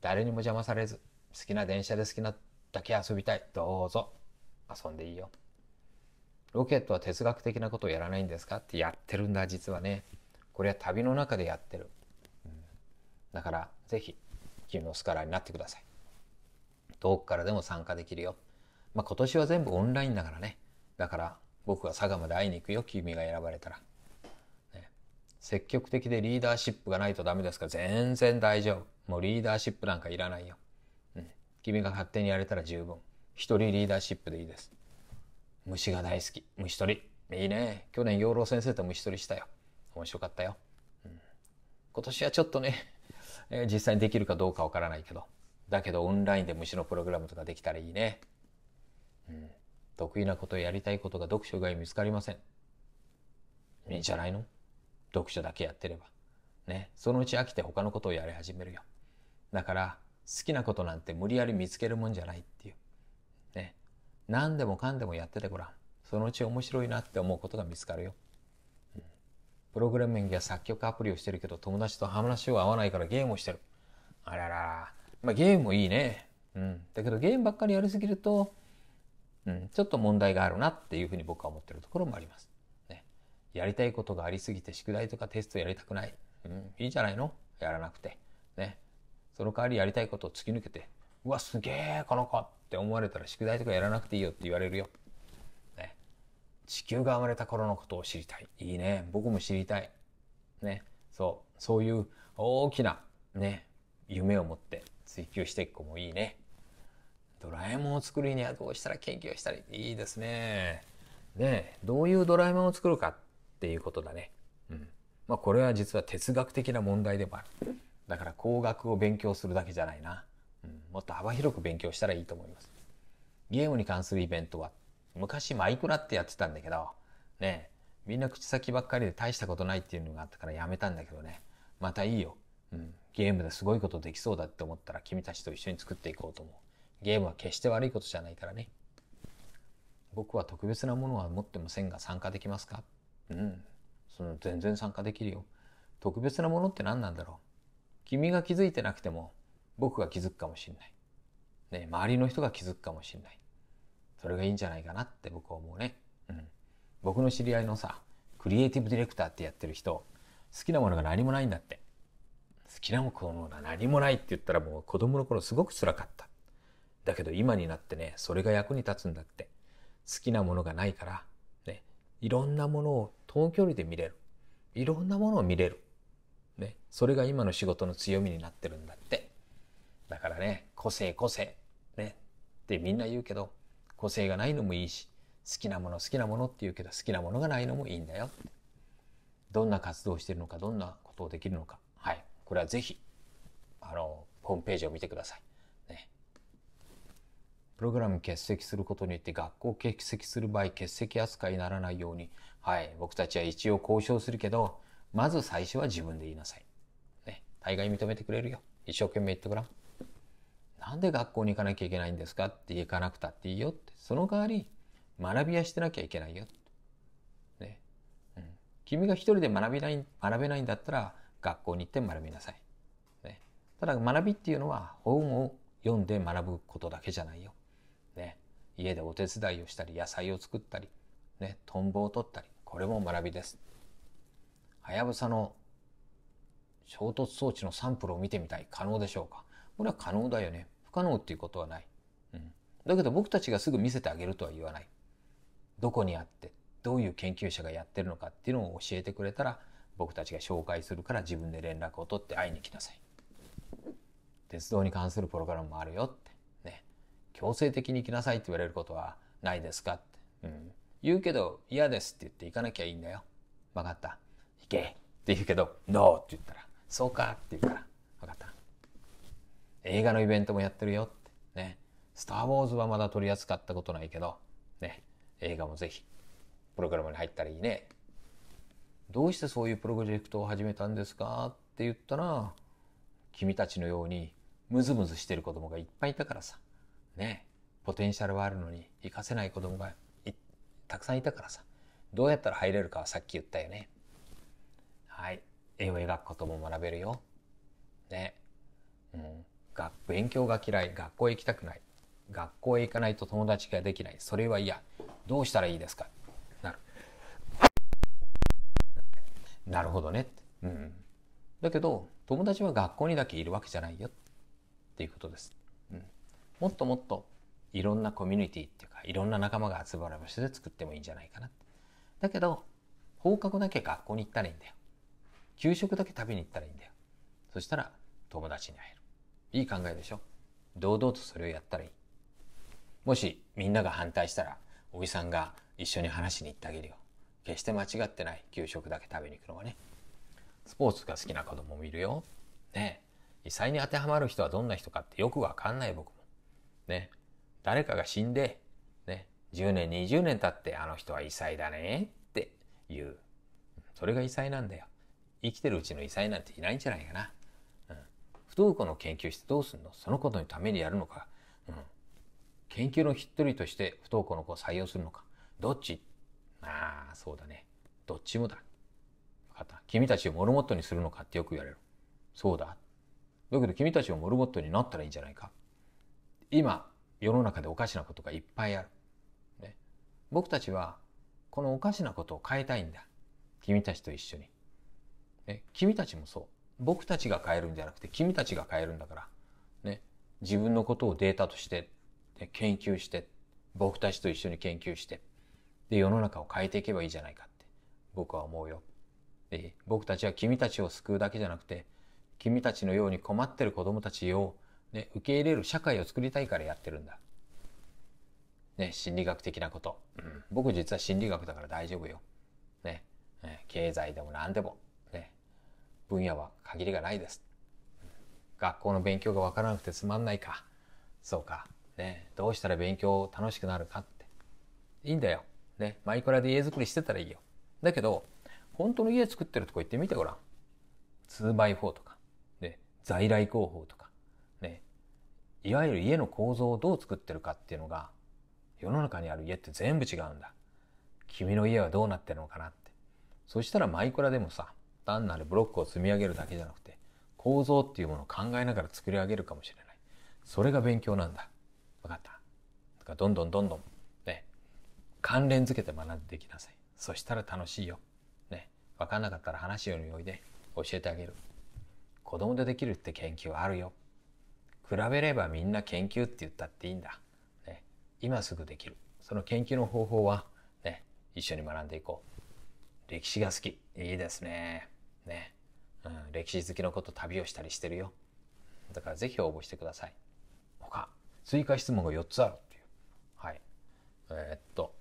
S1: 誰にも邪魔されず、好きな電車で好きなだけ遊びたい。どうぞ。遊んでいいよ。ロケットは哲学的なことをやらないんですかってやってるんだ、実はね。これは旅の中でやってる。うん、だから、ぜひ、君のスカラーになってください。遠くからでも参加できるよ。まあ、今年は全部オンラインだからね。だから、僕は佐賀まで会いに行くよ、君が選ばれたら。ね、積極的でリーダーシップがないとダメですから、全然大丈夫。もうリーダーシップなんかいらないよ。うん。君が勝手にやれたら十分。一人リーダーシップでいいです。虫が大好き。虫取り。いいね。去年養老先生と虫取りしたよ。面白かったよ。うん、今年はちょっとね、えー、実際にできるかどうかわからないけど。だけどオンラインで虫のプログラムとかできたらいいね。うん。得意なことやりたいことが読書以外見つかりません。いいんじゃないの読書だけやってれば。ね。そのうち飽きて他のことをやり始めるよ。だから好きなことなんて無理やり見つけるもんじゃないっていう。ね。何でもかんでもやっててごらん。そのうち面白いなって思うことが見つかるよ。うん、プログラミングや作曲アプリをしてるけど友達と話を合わないからゲームをしてる。あららまあゲームもいいね。うん。だけどゲームばっかりやりすぎると、うん、ちょっと問題があるなっていうふうに僕は思ってるところもあります。ね。やりたいことがありすぎて宿題とかテストやりたくない。うん、いいじゃないのやらなくて。ね。その代わりやりたいことを突き抜けて、うわ、すげえ、この子って思われたら宿題とかやらなくていいよって言われるよ。ね。地球が生まれた頃のことを知りたい。いいね。僕も知りたい。ね。そう。そういう大きな、ね、夢を持って追求していく子もいいね。ドラえもんを作るにはどうしたら研究したり、いいですね。ねどういうドラえもんを作るかっていうことだね。うん。まあこれは実は哲学的な問題でもある。だから工学を勉強するだけじゃないな、うん、もっと幅広く勉強したらいいと思いますゲームに関するイベントは昔マイクラってやってたんだけどねみんな口先ばっかりで大したことないっていうのがあったからやめたんだけどねまたいいよ、うん、ゲームですごいことできそうだって思ったら君たちと一緒に作っていこうと思うゲームは決して悪いことじゃないからね僕は特別なものは持ってませんが参加できますかうんその全然参加できるよ特別なものって何なんだろう君が気づいてなくても僕が気づくかもしれない。ね、周りの人が気づくかもしれない。それがいいんじゃないかなって僕は思うね。うん。僕の知り合いのさ、クリエイティブディレクターってやってる人、好きなものが何もないんだって。好きなものが何もないって言ったらもう子供の頃すごく辛かった。だけど今になってね、それが役に立つんだって。好きなものがないから、ね、いろんなものを遠距離で見れる。いろんなものを見れる。ね、それが今の仕事の強みになってるんだって。だからね、個性個性、ね、ってみんな言うけど、個性がないのもいいし、好きなもの好きなものって言うけど、好きなものがないのもいいんだよ。どんな活動をしてるのか、どんなことをできるのか。はい。これはぜひ、あの、ホームページを見てください。プログラム欠席することによって学校欠席する場合欠席扱いにならないように、はい、僕たちは一応交渉するけど、まず最初は自分で言いなさい。ね。大概認めてくれるよ。一生懸命言ってごらん。なんで学校に行かなきゃいけないんですかって行かなくたっていいよって。その代わり、学びはしてなきゃいけないよ。ね。うん。君が一人で学びない、学べないんだったら、学校に行って学びなさい。ね。ただ、学びっていうのは、本を読んで学ぶことだけじゃないよ。ね。家でお手伝いをしたり、野菜を作ったり、ね、トンボを取ったり、これも学びです。はやぶさの衝突装置のサンプルを見てみたい。可能でしょうかこれは可能だよね。不可能っていうことはない。うん。だけど僕たちがすぐ見せてあげるとは言わない。どこにあって、どういう研究者がやってるのかっていうのを教えてくれたら、僕たちが紹介するから自分で連絡を取って会いに来なさい。鉄道に関するプログラムもあるよって。ね。強制的に行きなさいって言われることはないですかって。うん。言うけど嫌ですって言って行かなきゃいいんだよ。分かった。けって言うけど、ノーって言ったら、そうかって言うから、分かった。映画のイベントもやってるよって。ね。スター・ウォーズはまだ取り扱ったことないけど、ね。映画もぜひ、プログラムに入ったらいいね。どうしてそういうプロジェクトを始めたんですかって言ったら、君たちのようにムズムズしてる子供がいっぱいいたからさ。ね。ポテンシャルはあるのに活かせない子供がたくさんいたからさ。どうやったら入れるかはさっき言ったよね。はい。絵を描くことも学べるよ。ね。うん。学、勉強が嫌い。学校へ行きたくない。学校へ行かないと友達ができない。それは嫌。どうしたらいいですかなる。なるほどね。うん。だけど、友達は学校にだけいるわけじゃないよ。っていうことです。うん。もっともっと、いろんなコミュニティっていうか、いろんな仲間が集まる場所で作ってもいいんじゃないかな。だけど、放課後だけ学校に行ったらいいんだよ。給食だけ食べに行ったらいいんだよ。そしたら友達に会える。いい考えでしょ堂々とそれをやったらいい。もしみんなが反対したら、おじさんが一緒に話しに行ってあげるよ。決して間違ってない給食だけ食べに行くのはね。スポーツが好きな子供もいるよ。ね異彩に当てはまる人はどんな人かってよくわかんない僕も。ね誰かが死んで、ね、10年、20年経ってあの人は異彩だねって言う。それが異彩なんだよ。生きてるうちの異彩なんていないんじゃないかな。うん、不登校の研究してどうすんのそのことのためにやるのか、うん、研究の一人として不登校の子を採用するのかどっちああそうだねどっちもだ。君たちをモルモットにするのかってよく言われる。そうだ。だけど君たちをモルモットになったらいいんじゃないか。今、世の中でおかしなことがいっぱいある。ね、僕たちは、このおかしなことを変えたいんだ。君たちと一緒に。ね、君たちもそう。僕たちが変えるんじゃなくて君たちが変えるんだから。ね、自分のことをデータとして、ね、研究して、僕たちと一緒に研究して、で、世の中を変えていけばいいじゃないかって、僕は思うよ。僕たちは君たちを救うだけじゃなくて、君たちのように困ってる子供たちを、ね、受け入れる社会を作りたいからやってるんだ。ね、心理学的なこと。うん、僕実は心理学だから大丈夫よ。ね、経済でも何でも。分野は限りがないです。学校の勉強がわからなくてつまんないか。そうか。ね、どうしたら勉強楽しくなるかって。いいんだよ。ね、マイクラで家づくりしてたらいいよ。だけど、本当の家作ってるとこ行ってみてごらん。2x4 とか、ね、在来工法とか、ね、いわゆる家の構造をどう作ってるかっていうのが、世の中にある家って全部違うんだ。君の家はどうなってるのかなって。そしたらマイクラでもさ、単なるブロックを積み上げるだけじゃなくて構造っていうものを考えながら作り上げるかもしれないそれが勉強なんだ分かっただからどんどんどんどんね関連づけて学んでいきなさいそしたら楽しいよね分かんなかったら話を読おいで教えてあげる子供でできるって研究はあるよ比べればみんな研究って言ったっていいんだ、ね、今すぐできるその研究の方法はね一緒に学んでいこう歴史が好きいいですねね、うん、歴史好きのこと旅をしたりしてるよだからぜひ応募してください他追加質問が4つあるっていうはいえー、っと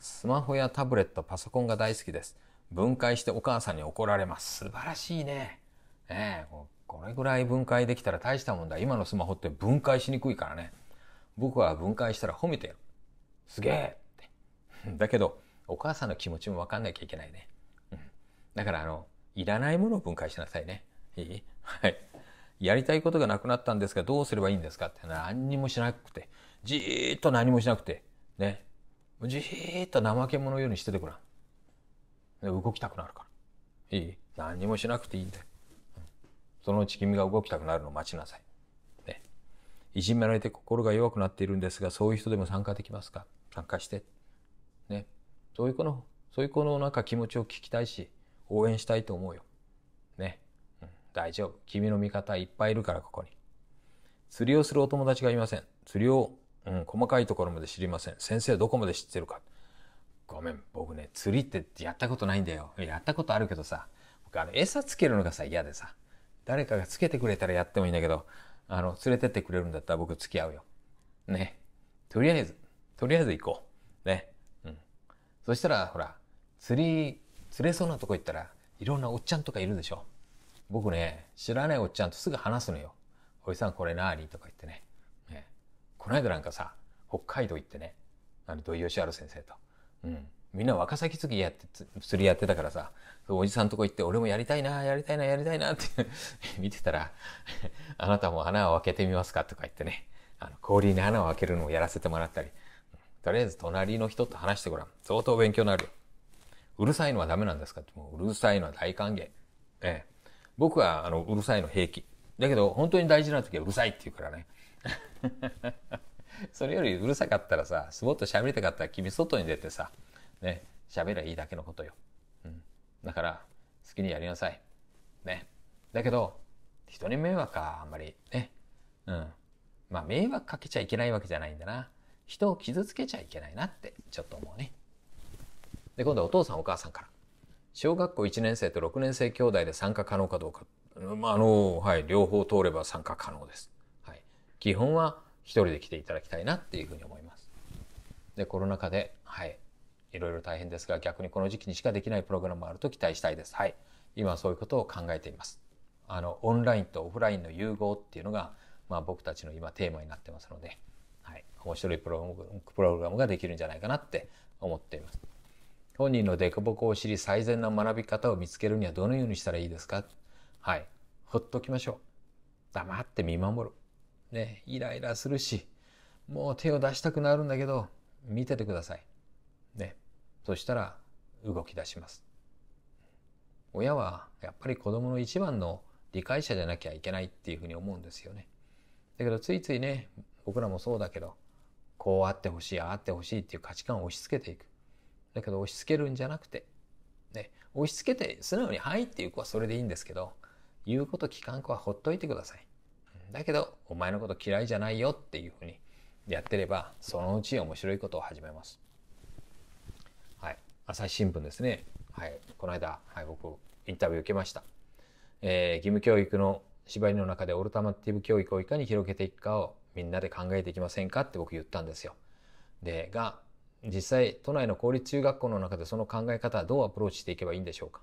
S1: スマホやタブレットパソコンが大好きです分解してお母さんに怒られます素晴らしいねええこれぐらい分解できたら大したもんだ今のスマホって分解しにくいからね僕は分解したら褒めてやるすげえってだけどお母さんの気持ちも分かんなきゃいけないね、うん、だからあのいらないものを分解しなさいね。いい はい。やりたいことがなくなったんですが、どうすればいいんですかって何にもしなくて、じーっと何もしなくて、ね。じーっと怠け者のようにしててごらん。動きたくなるから。いい何もしなくていいんだよ。そのうち君が動きたくなるのを待ちなさい。ね。いじめられて心が弱くなっているんですが、そういう人でも参加できますか参加して。ね。そういう子の、そういう子のなんか気持ちを聞きたいし、応援したいと思うよ。ね。うん、大丈夫。君の味方いっぱいいるから、ここに。釣りをするお友達がいません。釣りを、うん、細かいところまで知りません。先生どこまで知ってるか。ごめん、僕ね、釣りってやったことないんだよ。やったことあるけどさ、僕あの、餌つけるのがさ、嫌でさ、誰かがつけてくれたらやってもいいんだけど、あの、連れてってくれるんだったら僕付き合うよ。ね。とりあえず、とりあえず行こう。ね。うん。そしたら、ほら、釣り釣れそうなとこ行ったら、いろんなおっちゃんとかいるでしょ。僕ね、知らないおっちゃんとすぐ話すのよ。おじさんこれなーにとか言ってね。ねこの間なんかさ、北海道行ってね、あの、土井善治先生と。うん。みんな若崎釣りやって、釣りやってたからさ、おじさんとこ行って、俺もやりたいな、やりたいな、やりたいなって 見てたらあなたも穴を開けてみますかとか言ってね、あの、氷に穴を開けるのをやらせてもらったり、とりあえず隣の人と話してごらん。相当勉強になるよ。うるさいのはダメなんですかって、もううるさいのは大歓迎。ええ。僕は、あの、うるさいの平気。だけど、本当に大事な時はうるさいって言うからね。それよりうるさかったらさ、すぼっと喋りたかったら君外に出てさ、ね、喋りゃいいだけのことよ。うん。だから、好きにやりなさい。ね。だけど、人に迷惑はあんまり、ね。うん。まあ、迷惑かけちゃいけないわけじゃないんだな。人を傷つけちゃいけないなって、ちょっと思うね。で、今度はお父さんお母さんから。小学校1年生と6年生兄弟で参加可能かどうか。まあ、あの、はい、両方通れば参加可能です。はい。基本は一人で来ていただきたいなっていうふうに思います。で、コロナ禍で、はい、いろいろ大変ですが、逆にこの時期にしかできないプログラムもあると期待したいです。はい。今そういうことを考えています。あの、オンラインとオフラインの融合っていうのが、まあ僕たちの今テーマになってますので、はい、面白いプログラムができるんじゃないかなって思っています。本人の凸凹を知り最善な学び方を見つけるにはどのようにしたらいいですかはい。ほっときましょう。黙って見守る。ね、イライラするし、もう手を出したくなるんだけど、見ててください。ね。そしたら動き出します。親はやっぱり子供の一番の理解者じゃなきゃいけないっていうふうに思うんですよね。だけどついついね、僕らもそうだけど、こうあってほしい、ああってほしいっていう価値観を押し付けていく。だけど押し付けるんじゃなくて、ね、押し付けて素直に「はい」っていう子はそれでいいんですけど言うこと聞かん子はほっといてください。だけどお前のこと嫌いじゃないよっていうふうにやってればそのうち面白いことを始めます。はい、朝日新聞ですね。はい、この間、はい、僕インタビュー受けました。えー、義務教育の縛りの中でオルタナティブ教育をいかに広げていくかをみんなで考えていきませんかって僕言ったんですよ。でが実際都内の公立中学校の中でその考え方はどうアプローチしていけばいいんでしょうか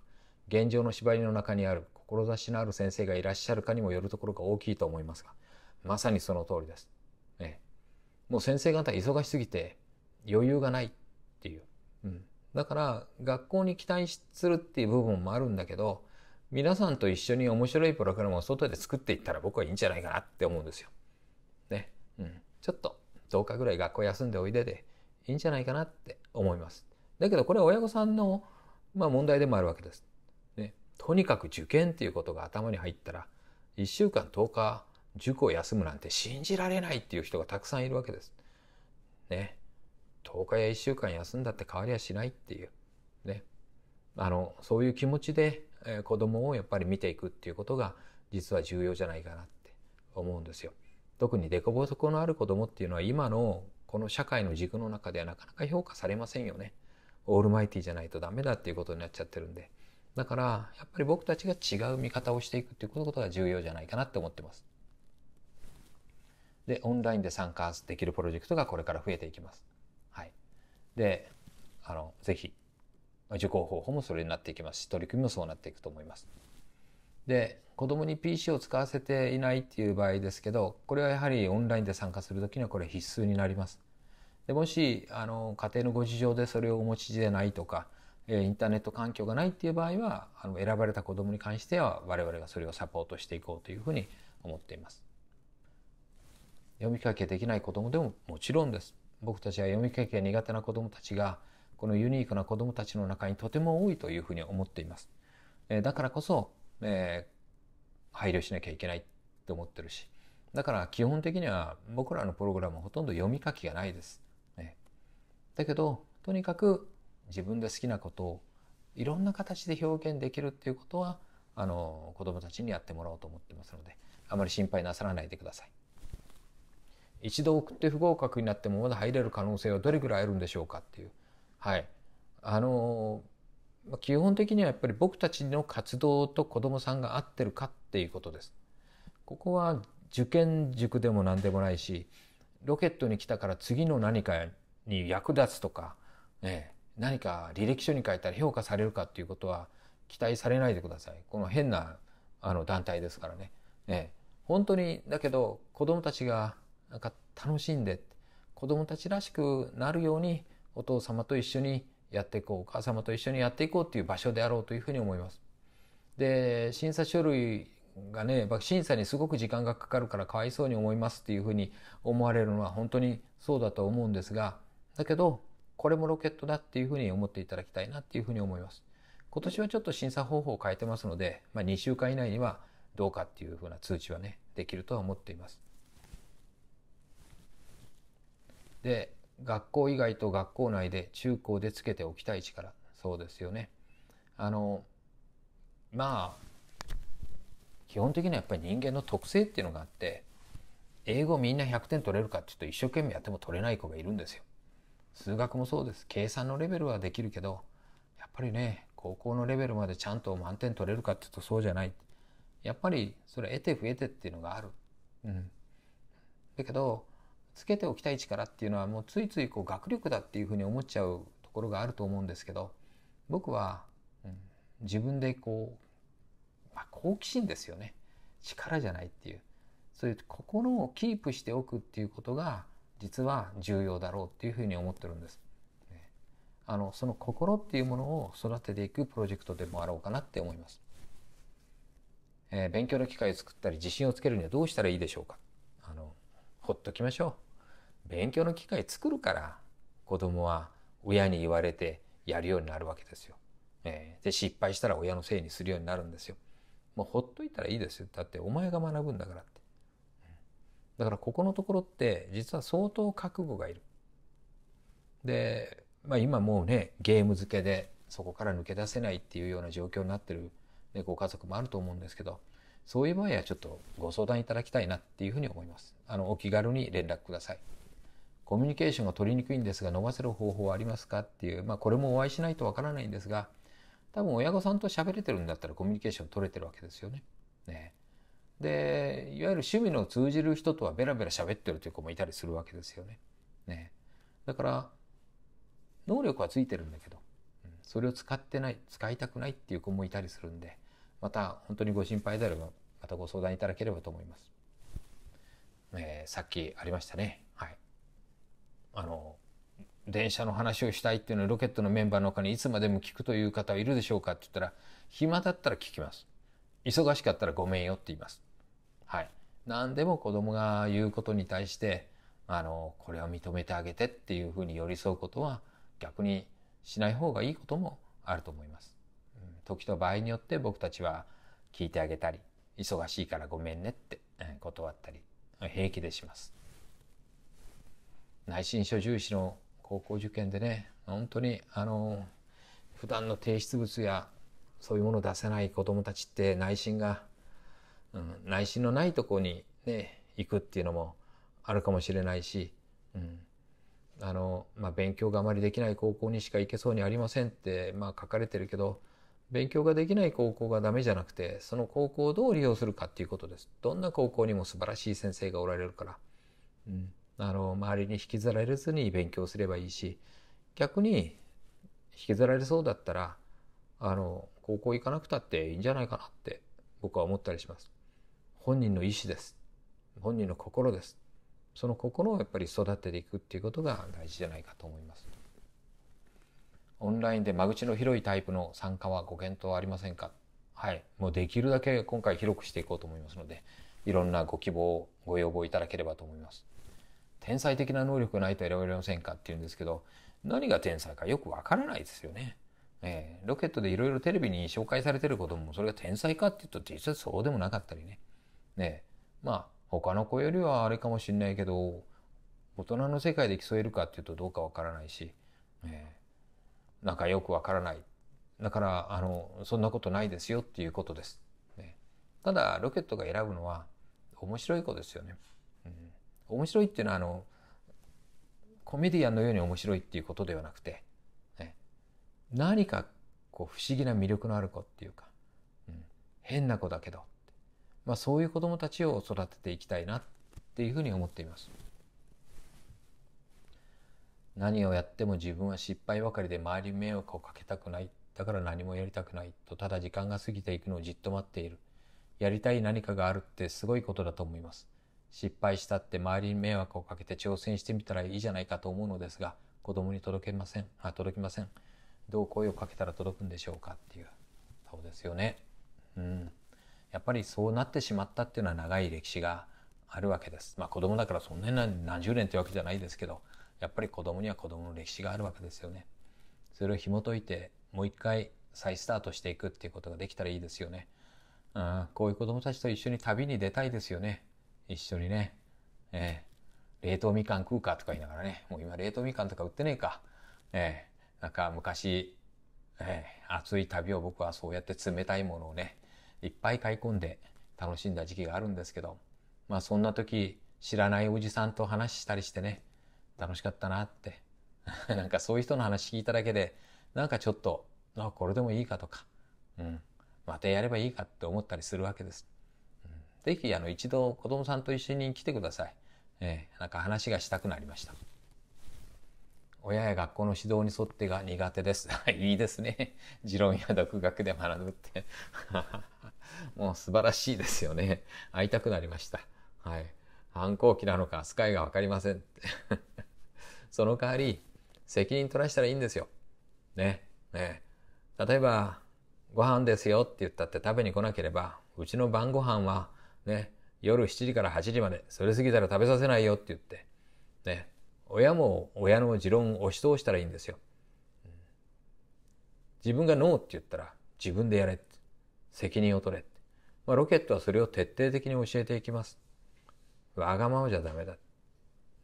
S1: 現状の縛りの中にある志のある先生がいらっしゃるかにもよるところが大きいと思いますがまさにその通りです、ええ、もう先生方忙しすぎて余裕がないっていう、うん、だから学校に期待するっていう部分もあるんだけど皆さんと一緒に面白いプログラムを外で作っていったら僕はいいんじゃないかなって思うんですよ。ね。うん。ちょっと10日ぐらい学校休んでおいででいいんじゃないかなって思います。だけどこれは親御さんの、まあ、問題でもあるわけです。ね、とにかく受験っていうことが頭に入ったら1週間10日塾を休むなんて信じられないっていう人がたくさんいるわけです。ね。10日や1週間休んだって変わりはしないっていう。ね。あの、そういう気持ちで、え子供をやっぱり見ていくっていうことが実は重要じゃないかなって思うんですよ。特に凸凹のある子供っていうのは今のこの社会の軸の中ではなかなか評価されませんよね。オールマイティじゃないとダメだっていうことになっちゃってるんで。だから、やっぱり僕たちが違う見方をしていくっていうことが重要じゃないかなって思ってます。で、オンラインで参加できるプロジェクトがこれから増えていきます。はい。で、あの、ぜひ、受講方法もそれになっていきますし、取り組みもそうなっていくと思います。で、子供に PC を使わせていないっていう場合ですけどこれはやはりオンラインで参加するきにはこれ必須になります。でもしあの家庭のご事情でそれをお持ちでないとかインターネット環境がないっていう場合はあの選ばれた子どもに関しては我々がそれをサポートしていこうというふうに思っています。読み書きできない子どもでももちろんです。僕たちは読み書きが苦手な子どもたちがこのユニークな子どもたちの中にとても多いというふうに思っています。だからこそ、えー配慮しなきゃいけないって思ってるしだから基本的には僕らのプログラムほとんど読み書きがないです。ね、だけどとにかく自分で好きなことをいろんな形で表現できるっていうことはあの子どもたちにやってもらおうと思ってますのであまり心配なさらないでください。一度送って不合格になってもまだ入れる可能性はどれぐらいあるんでしょうかっていう。はい。あのまあ、基本的にはやっぱり僕たちの活動と子どもさんが合ってるかっていうことです。ここは受験塾でも何でもないしロケットに来たから次の何かに役立つとか、ね、何か履歴書に書いたら評価されるかっていうことは期待されないでください。この変なあの団体ですからね。ね本当にだけど子どもたちがなんか楽しんで子どもたちらしくなるようにお父様と一緒にやっていこうお母様と一緒にやっていこうっていう場所であろうというふうに思います。で審査書類がね審査にすごく時間がかかるからかわいそうに思いますっていうふうに思われるのは本当にそうだと思うんですがだけどこれもロケットだっていうふうに思っていただきたいなっていうふうに思います。今年はちょっと審査方法を変えてますので、まあ、2週間以内にはどうかっていうふうな通知はねできるとは思っています。で学校以外と学校内で中高でつけておきたい力そうですよねあのまあ基本的にはやっぱり人間の特性っていうのがあって英語みんな100点取れるかっていうと一生懸命やっても取れない子がいるんですよ数学もそうです計算のレベルはできるけどやっぱりね高校のレベルまでちゃんと満点取れるかっていうとそうじゃないやっぱりそれ得て増えてっていうのがあるうんだけどつけておきたい力っていうのはもうついついこう学力だっていうふうに思っちゃうところがあると思うんですけど僕は、うん、自分でこう、まあ、好奇心ですよね力じゃないっていうそういう心をキープしておくっていうことが実は重要だろうっていうふうに思ってるんです。あのその心っていうものを育てていくプロジェクトでもあろうかなって思います。えー、勉強の機会を作ったり自信をつけるにはどうしたらいいでしょうかほっときましょう。勉強の機会作るから子供は親に言われてやるようになるわけですよ。えー、で失敗したら親のせいにするようになるんですよ。もうほっといたらいいですよ。だってお前が学ぶんだからって。だからここのところって実は相当覚悟がいる。で、まあ、今もうねゲーム付けでそこから抜け出せないっていうような状況になってる、ね、ご家族もあると思うんですけどそういう場合はちょっとご相談いただきたいなっていうふうに思います。あの、お気軽に連絡ください。コミュニケーションが取りにくいんですが伸ばせる方法はありますかっていう、まあこれもお会いしないとわからないんですが、多分親御さんと喋れてるんだったらコミュニケーション取れてるわけですよね。ねで、いわゆる趣味の通じる人とはベラベラ喋ってるという子もいたりするわけですよね。ねだから、能力はついてるんだけど、それを使ってない、使いたくないっていう子もいたりするんで、また本当にご心配であればまたご相談いただければと思います。えー、さっきありましたね。はい。あの、電車の話をしたいっていうのはロケットのメンバーの他にいつまでも聞くという方はいるでしょうかって言ったら、暇だったら聞きます。忙しかったらごめんよって言います。はい。何でも子供が言うことに対して、あの、これは認めてあげてっていうふうに寄り添うことは逆にしない方がいいこともあると思います。時と場合によって僕たちは聞いてあげたり、忙しいからごめんねって断ったり、平気でします。内申書重視の高校受験でね、本当にあの、普段の提出物やそういうものを出せない子供たちって内心が、うん、内心のないとこにね、行くっていうのもあるかもしれないし、うん、あの、まあ、勉強があまりできない高校にしか行けそうにありませんって、まあ、書かれてるけど、勉強ができない高校がダメじゃなくて、その高校をどう利用するかっていうことです。どんな高校にも素晴らしい先生がおられるから。うん。あの、周りに引きずられずに勉強すればいいし、逆に引きずられそうだったら、あの、高校行かなくたっていいんじゃないかなって僕は思ったりします。本人の意思です。本人の心です。その心をやっぱり育てていくっていうことが大事じゃないかと思います。オンラインで間口の広いタイプの参加はご検討ありませんかはい、もうできるだけ今回広くしていこうと思いますので、いろんなご希望ご要望いただければと思います。天才的な能力がないと選べれませんかっていうんですけど、何が天才かよくわからないですよね。えー、ロケットでいろいろテレビに紹介されてることも、それが天才かっていうと実はそうでもなかったりね。ねまあ、他の子よりはあれかもしんないけど、大人の世界で競えるかっていうとどうかわからないし、えーなんかよくわからない。だから、あの、そんなことないですよっていうことです。ね、ただ、ロケットが選ぶのは面白い子ですよね。うん、面白いっていうのは、あの、コメディアンのように面白いっていうことではなくて、ね、何かこう不思議な魅力のある子っていうか、うん、変な子だけど、まあそういう子供たちを育てていきたいなっていうふうに思っています。何をやっても自分は失敗ばかりで周りに迷惑をかけたくない。だから何もやりたくないとただ時間が過ぎていくのをじっと待っている。やりたい何かがあるってすごいことだと思います。失敗したって周りに迷惑をかけて挑戦してみたらいいじゃないかと思うのですが、子供に届けません。あ、届きません。どう声をかけたら届くんでしょうかっていう。そうですよね。うん。やっぱりそうなってしまったっていうのは長い歴史があるわけです。まあ子供だからそんなに何十年ってわけじゃないですけど、やっぱり子供には子供の歴史があるわけですよね。それを紐解いてもう一回再スタートしていくっていうことができたらいいですよね。あこういう子供たちと一緒に旅に出たいですよね。一緒にね。えー、冷凍みかん食うかとか言いながらね、もう今冷凍みかんとか売ってねえか。えー、なんか昔、えー、暑い旅を僕はそうやって冷たいものをね、いっぱい買い込んで楽しんだ時期があるんですけど、まあそんな時知らないおじさんと話したりしてね、楽しかったなって なんかそういう人の話聞いただけでなんかちょっとあこれでもいいかとか、うん、またやればいいかって思ったりするわけです。是、非、あの一度子供さんと一緒に来てください。えー、なんか話がしたくなりました。親や学校の指導に沿ってが苦手です。いいですね。持論や独学で学ぶって もう素晴らしいですよね。会いたくなりました。はい。反抗期なのか扱いが分かりませんってその代わり、責任取らしたらいいんですよ。ね。ね。例えば、ご飯ですよって言ったって食べに来なければ、うちの晩ご飯は、ね、夜7時から8時まで、それ過ぎたら食べさせないよって言って、ね、親も親の持論を押し通したらいいんですよ。自分がノーって言ったら、自分でやれ。責任を取れ。まあ、ロケットはそれを徹底的に教えていきます。わがままじゃダメだ。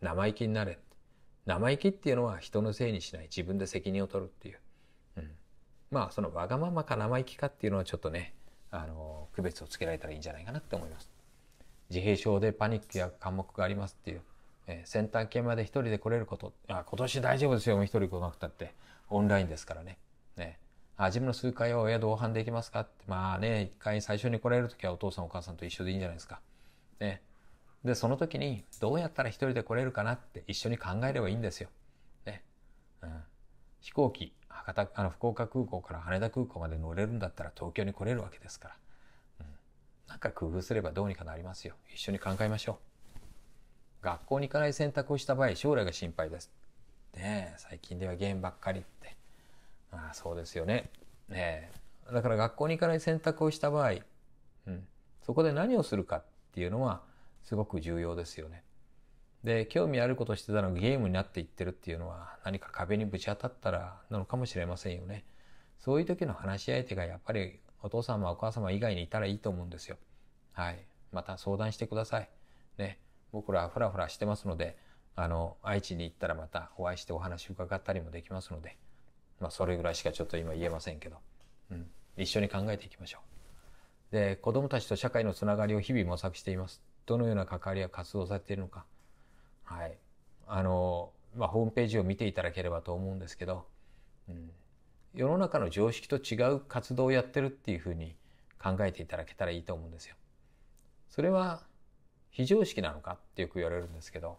S1: 生意気になれ。生意気っていうのは人のせいにしない自分で責任を取るっていう、うん、まあそのわがままか生意気かっていうのはちょっとねあの区別をつけられたらいいんじゃないかなって思います。自閉症でパニックや感目がありますっていう、えー、先端研まで一人で来れることあ今年大丈夫ですよ一人来なくたってオンラインですからね。ね初めの数回は親同伴できますかってまあね一回最初に来れる時はお父さんお母さんと一緒でいいんじゃないですか。ねで、その時にどうやったら一人で来れるかなって一緒に考えればいいんですよ。ね。うん、飛行機、博多、あの、福岡空港から羽田空港まで乗れるんだったら東京に来れるわけですから。うん。なんか工夫すればどうにかなりますよ。一緒に考えましょう。学校に行かない選択をした場合、将来が心配です。ね最近ではゲームばっかりって。ああ、そうですよね。ねだから学校に行かない選択をした場合、うん。そこで何をするかっていうのは、すごく重要ですよね。で、興味あることしてたのがゲームになっていってるっていうのは何か壁にぶち当たったらなのかもしれませんよね。そういう時の話し相手がやっぱりお父様お母様以外にいたらいいと思うんですよ。はい。また相談してください。ね。僕らはふらふらしてますので、あの、愛知に行ったらまたお会いしてお話伺ったりもできますので、まあそれぐらいしかちょっと今言えませんけど、うん。一緒に考えていきましょう。で、子供たちと社会のつながりを日々模索しています。どのような関わりや活動をされているのか、はい。あの、まあ、ホームページを見ていただければと思うんですけど、うん、世の中の常識と違う活動をやってるっていうふうに考えていただけたらいいと思うんですよ。それは非常識なのかってよく言われるんですけど、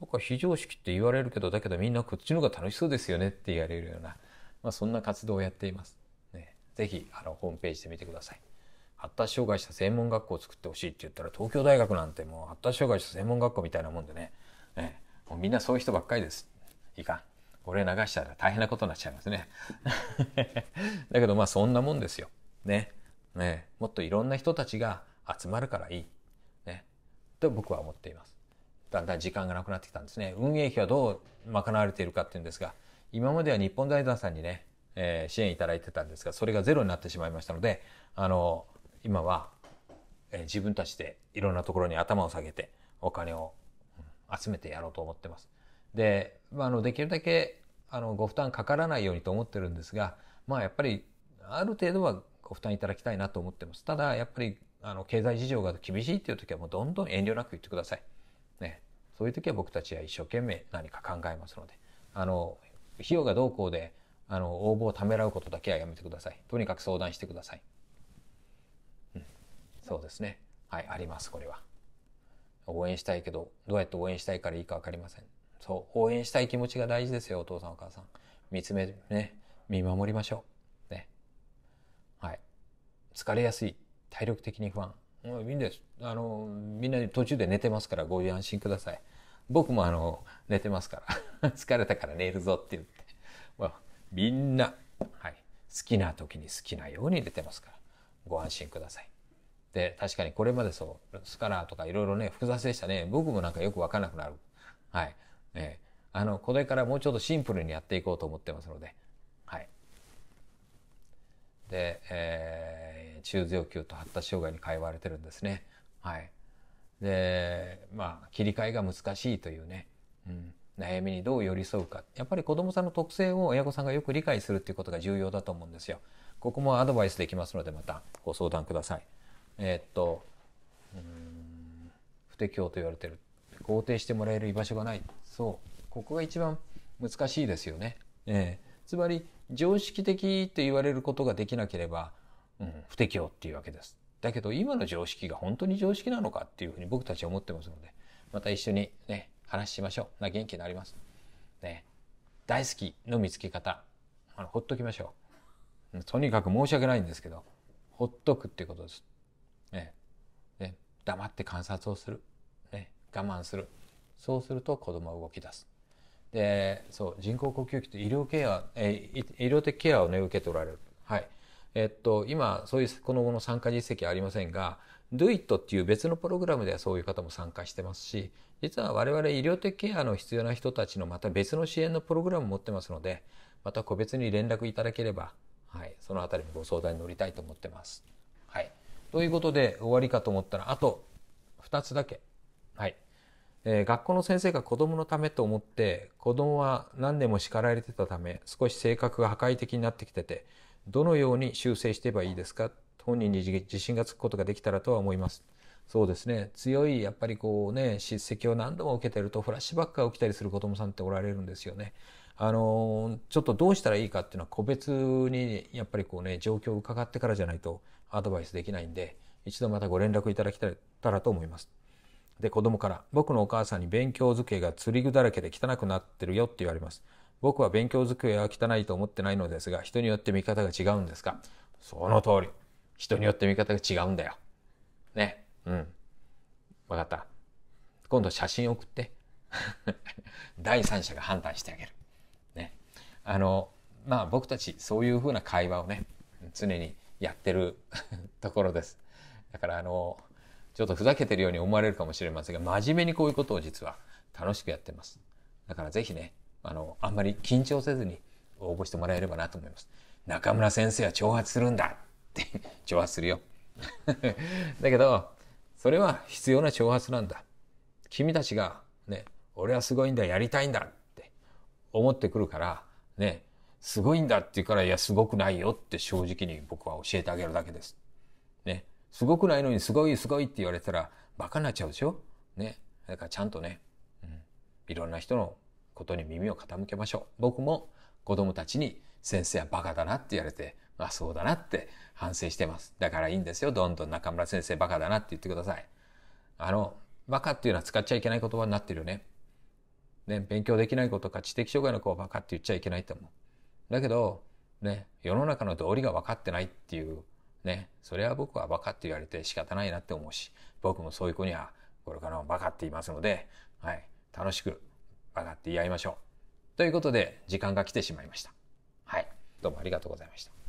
S1: 僕は非常識って言われるけど、だけどみんなこっちの方が楽しそうですよねって言われるような、まあ、そんな活動をやっています。ね、ぜひ、あの、ホームページで見てください。発達障害者専門学校を作ってほしいって言ったら東京大学なんてもう発達障害者専門学校みたいなもんでね、ね、もうみんなそういう人ばっかりです。いいかこれ流したら大変なことになっちゃいますね。だけどまあそんなもんですよ。ね。ねもっといろんな人たちが集まるからいい。ね。と僕は思っています。だんだん時間がなくなってきたんですね。運営費はどう賄われているかっていうんですが、今までは日本財団さんにね、えー、支援いただいてたんですが、それがゼロになってしまいましたので、あの、今は、えー、自分たちでいろんなところに頭を下げてお金を集めてやろうと思ってます。で、まあ、あのできるだけあのご負担かからないようにと思ってるんですが、まあ、やっぱりある程度はご負担いただきたいなと思ってます。ただやっぱりあの経済事情が厳しいっていう時はもうどんどん遠慮なく言ってください。ね、そういう時は僕たちは一生懸命何か考えますので、あの費用がどうこうであの応募をためらうことだけはやめてください。とにかく相談してください。そうですね。はい、あります、これは。応援したいけど、どうやって応援したいからいいかわかりません。そう、応援したい気持ちが大事ですよ、お父さんお母さん。見つめる、ね、見守りましょう。ね。はい。疲れやすい。体力的に不安。もういいんです。あの、みんな途中で寝てますから、ご安心ください。僕もあの、寝てますから。疲れたから寝るぞって言って。まあ、みんな、はい。好きな時に好きなように寝てますから。ご安心ください。。確かにこれまでそう、スカラーとかいろいろね、複雑でしたね。僕もなんかよくわからなくなる。はい。ね、あの、これからもうちょっとシンプルにやっていこうと思ってますので。はい。で、えー、中要級と発達障害に通われてるんですね。はい。で、まあ、切り替えが難しいというね。うん。悩みにどう寄り添うか。やっぱり子供さんの特性を親御さんがよく理解するっていうことが重要だと思うんですよ。ここもアドバイスできますので、またご相談ください。えー、っとうん不適応と言われてる肯定してもらえる居場所がないそうここが一番難しいですよね。えー、つまり常識的って言われることができなければ、うん、不適応っていうわけです。だけど今の常識が本当に常識なのかっていうふうに僕たちは思ってますので、また一緒にね、話しましょう。な元気になります。ね、大好きの見つけ方、あのほっときましょう。とにかく申し訳ないんですけど、ほっとくっていうことです。ね黙って観察をする、ね、我慢するそうすると子供は動き出す。でそう人工呼吸器って医療ケア、え医療的ケアを、ね、受けておられる。はいえっと、今そういうこの後の参加実績はありませんが DOIT っていう別のプログラムではそういう方も参加してますし実は我々医療的ケアの必要な人たちのまた別の支援のプログラム持ってますのでまた個別に連絡いただければ、はい、その辺りもご相談に乗りたいと思ってます。ということで終わりかと思ったらあと2つだけ。はい。えー、学校の先生が子供のためと思って子供は何年も叱られてたため少し性格が破壊的になってきててどのように修正していけばいいですか本人に自信がつくことができたらとは思います。そうですね強いやっぱりこうね叱責を何度も受けてるとフラッシュバックが起きたりする子供さんっておられるんですよね。あのちょっとどうしたらいいかっていうのは個別にやっぱりこうね状況を伺ってからじゃないとアドバイスできないんで一度またご連絡いただけたらと思います。で子供から「僕のお母さんに勉強机が釣り具だらけで汚くなってるよ」って言われます。僕は勉強机は汚いと思ってないのですが人によって見方が違うんですかその通り人によって見方が違うんだよ。ね。うん。分かった。今度写真送って 第三者が判断してあげる。あの、まあ僕たちそういうふうな会話をね、常にやってる ところです。だからあの、ちょっとふざけてるように思われるかもしれませんが、真面目にこういうことを実は楽しくやってます。だからぜひね、あの、あんまり緊張せずに応募してもらえればなと思います。中村先生は挑発するんだって、挑発するよ。だけど、それは必要な挑発なんだ。君たちがね、俺はすごいんだ、やりたいんだって思ってくるから、ね、すごいんだって言うから、いや、すごくないよって正直に僕は教えてあげるだけです。ね。すごくないのに、すごいすごいって言われたら、バカになっちゃうでしょね。だからちゃんとね、うん、いろんな人のことに耳を傾けましょう。僕も子供たちに先生はバカだなって言われて、あ、そうだなって反省してます。だからいいんですよ。どんどん中村先生バカだなって言ってください。あの、バカっていうのは使っちゃいけない言葉になってるよね。ね、勉強できない子とか知的障害の子はバカって言っちゃいけないと思う。だけど、ね、世の中の道理が分かってないっていう、ね、それは僕はバカって言われて仕方ないなって思うし、僕もそういう子にはこれからもバカって言いますので、はい、楽しくバカって言い合いましょう。ということで、時間が来てしまいました。はい、どうもありがとうございました。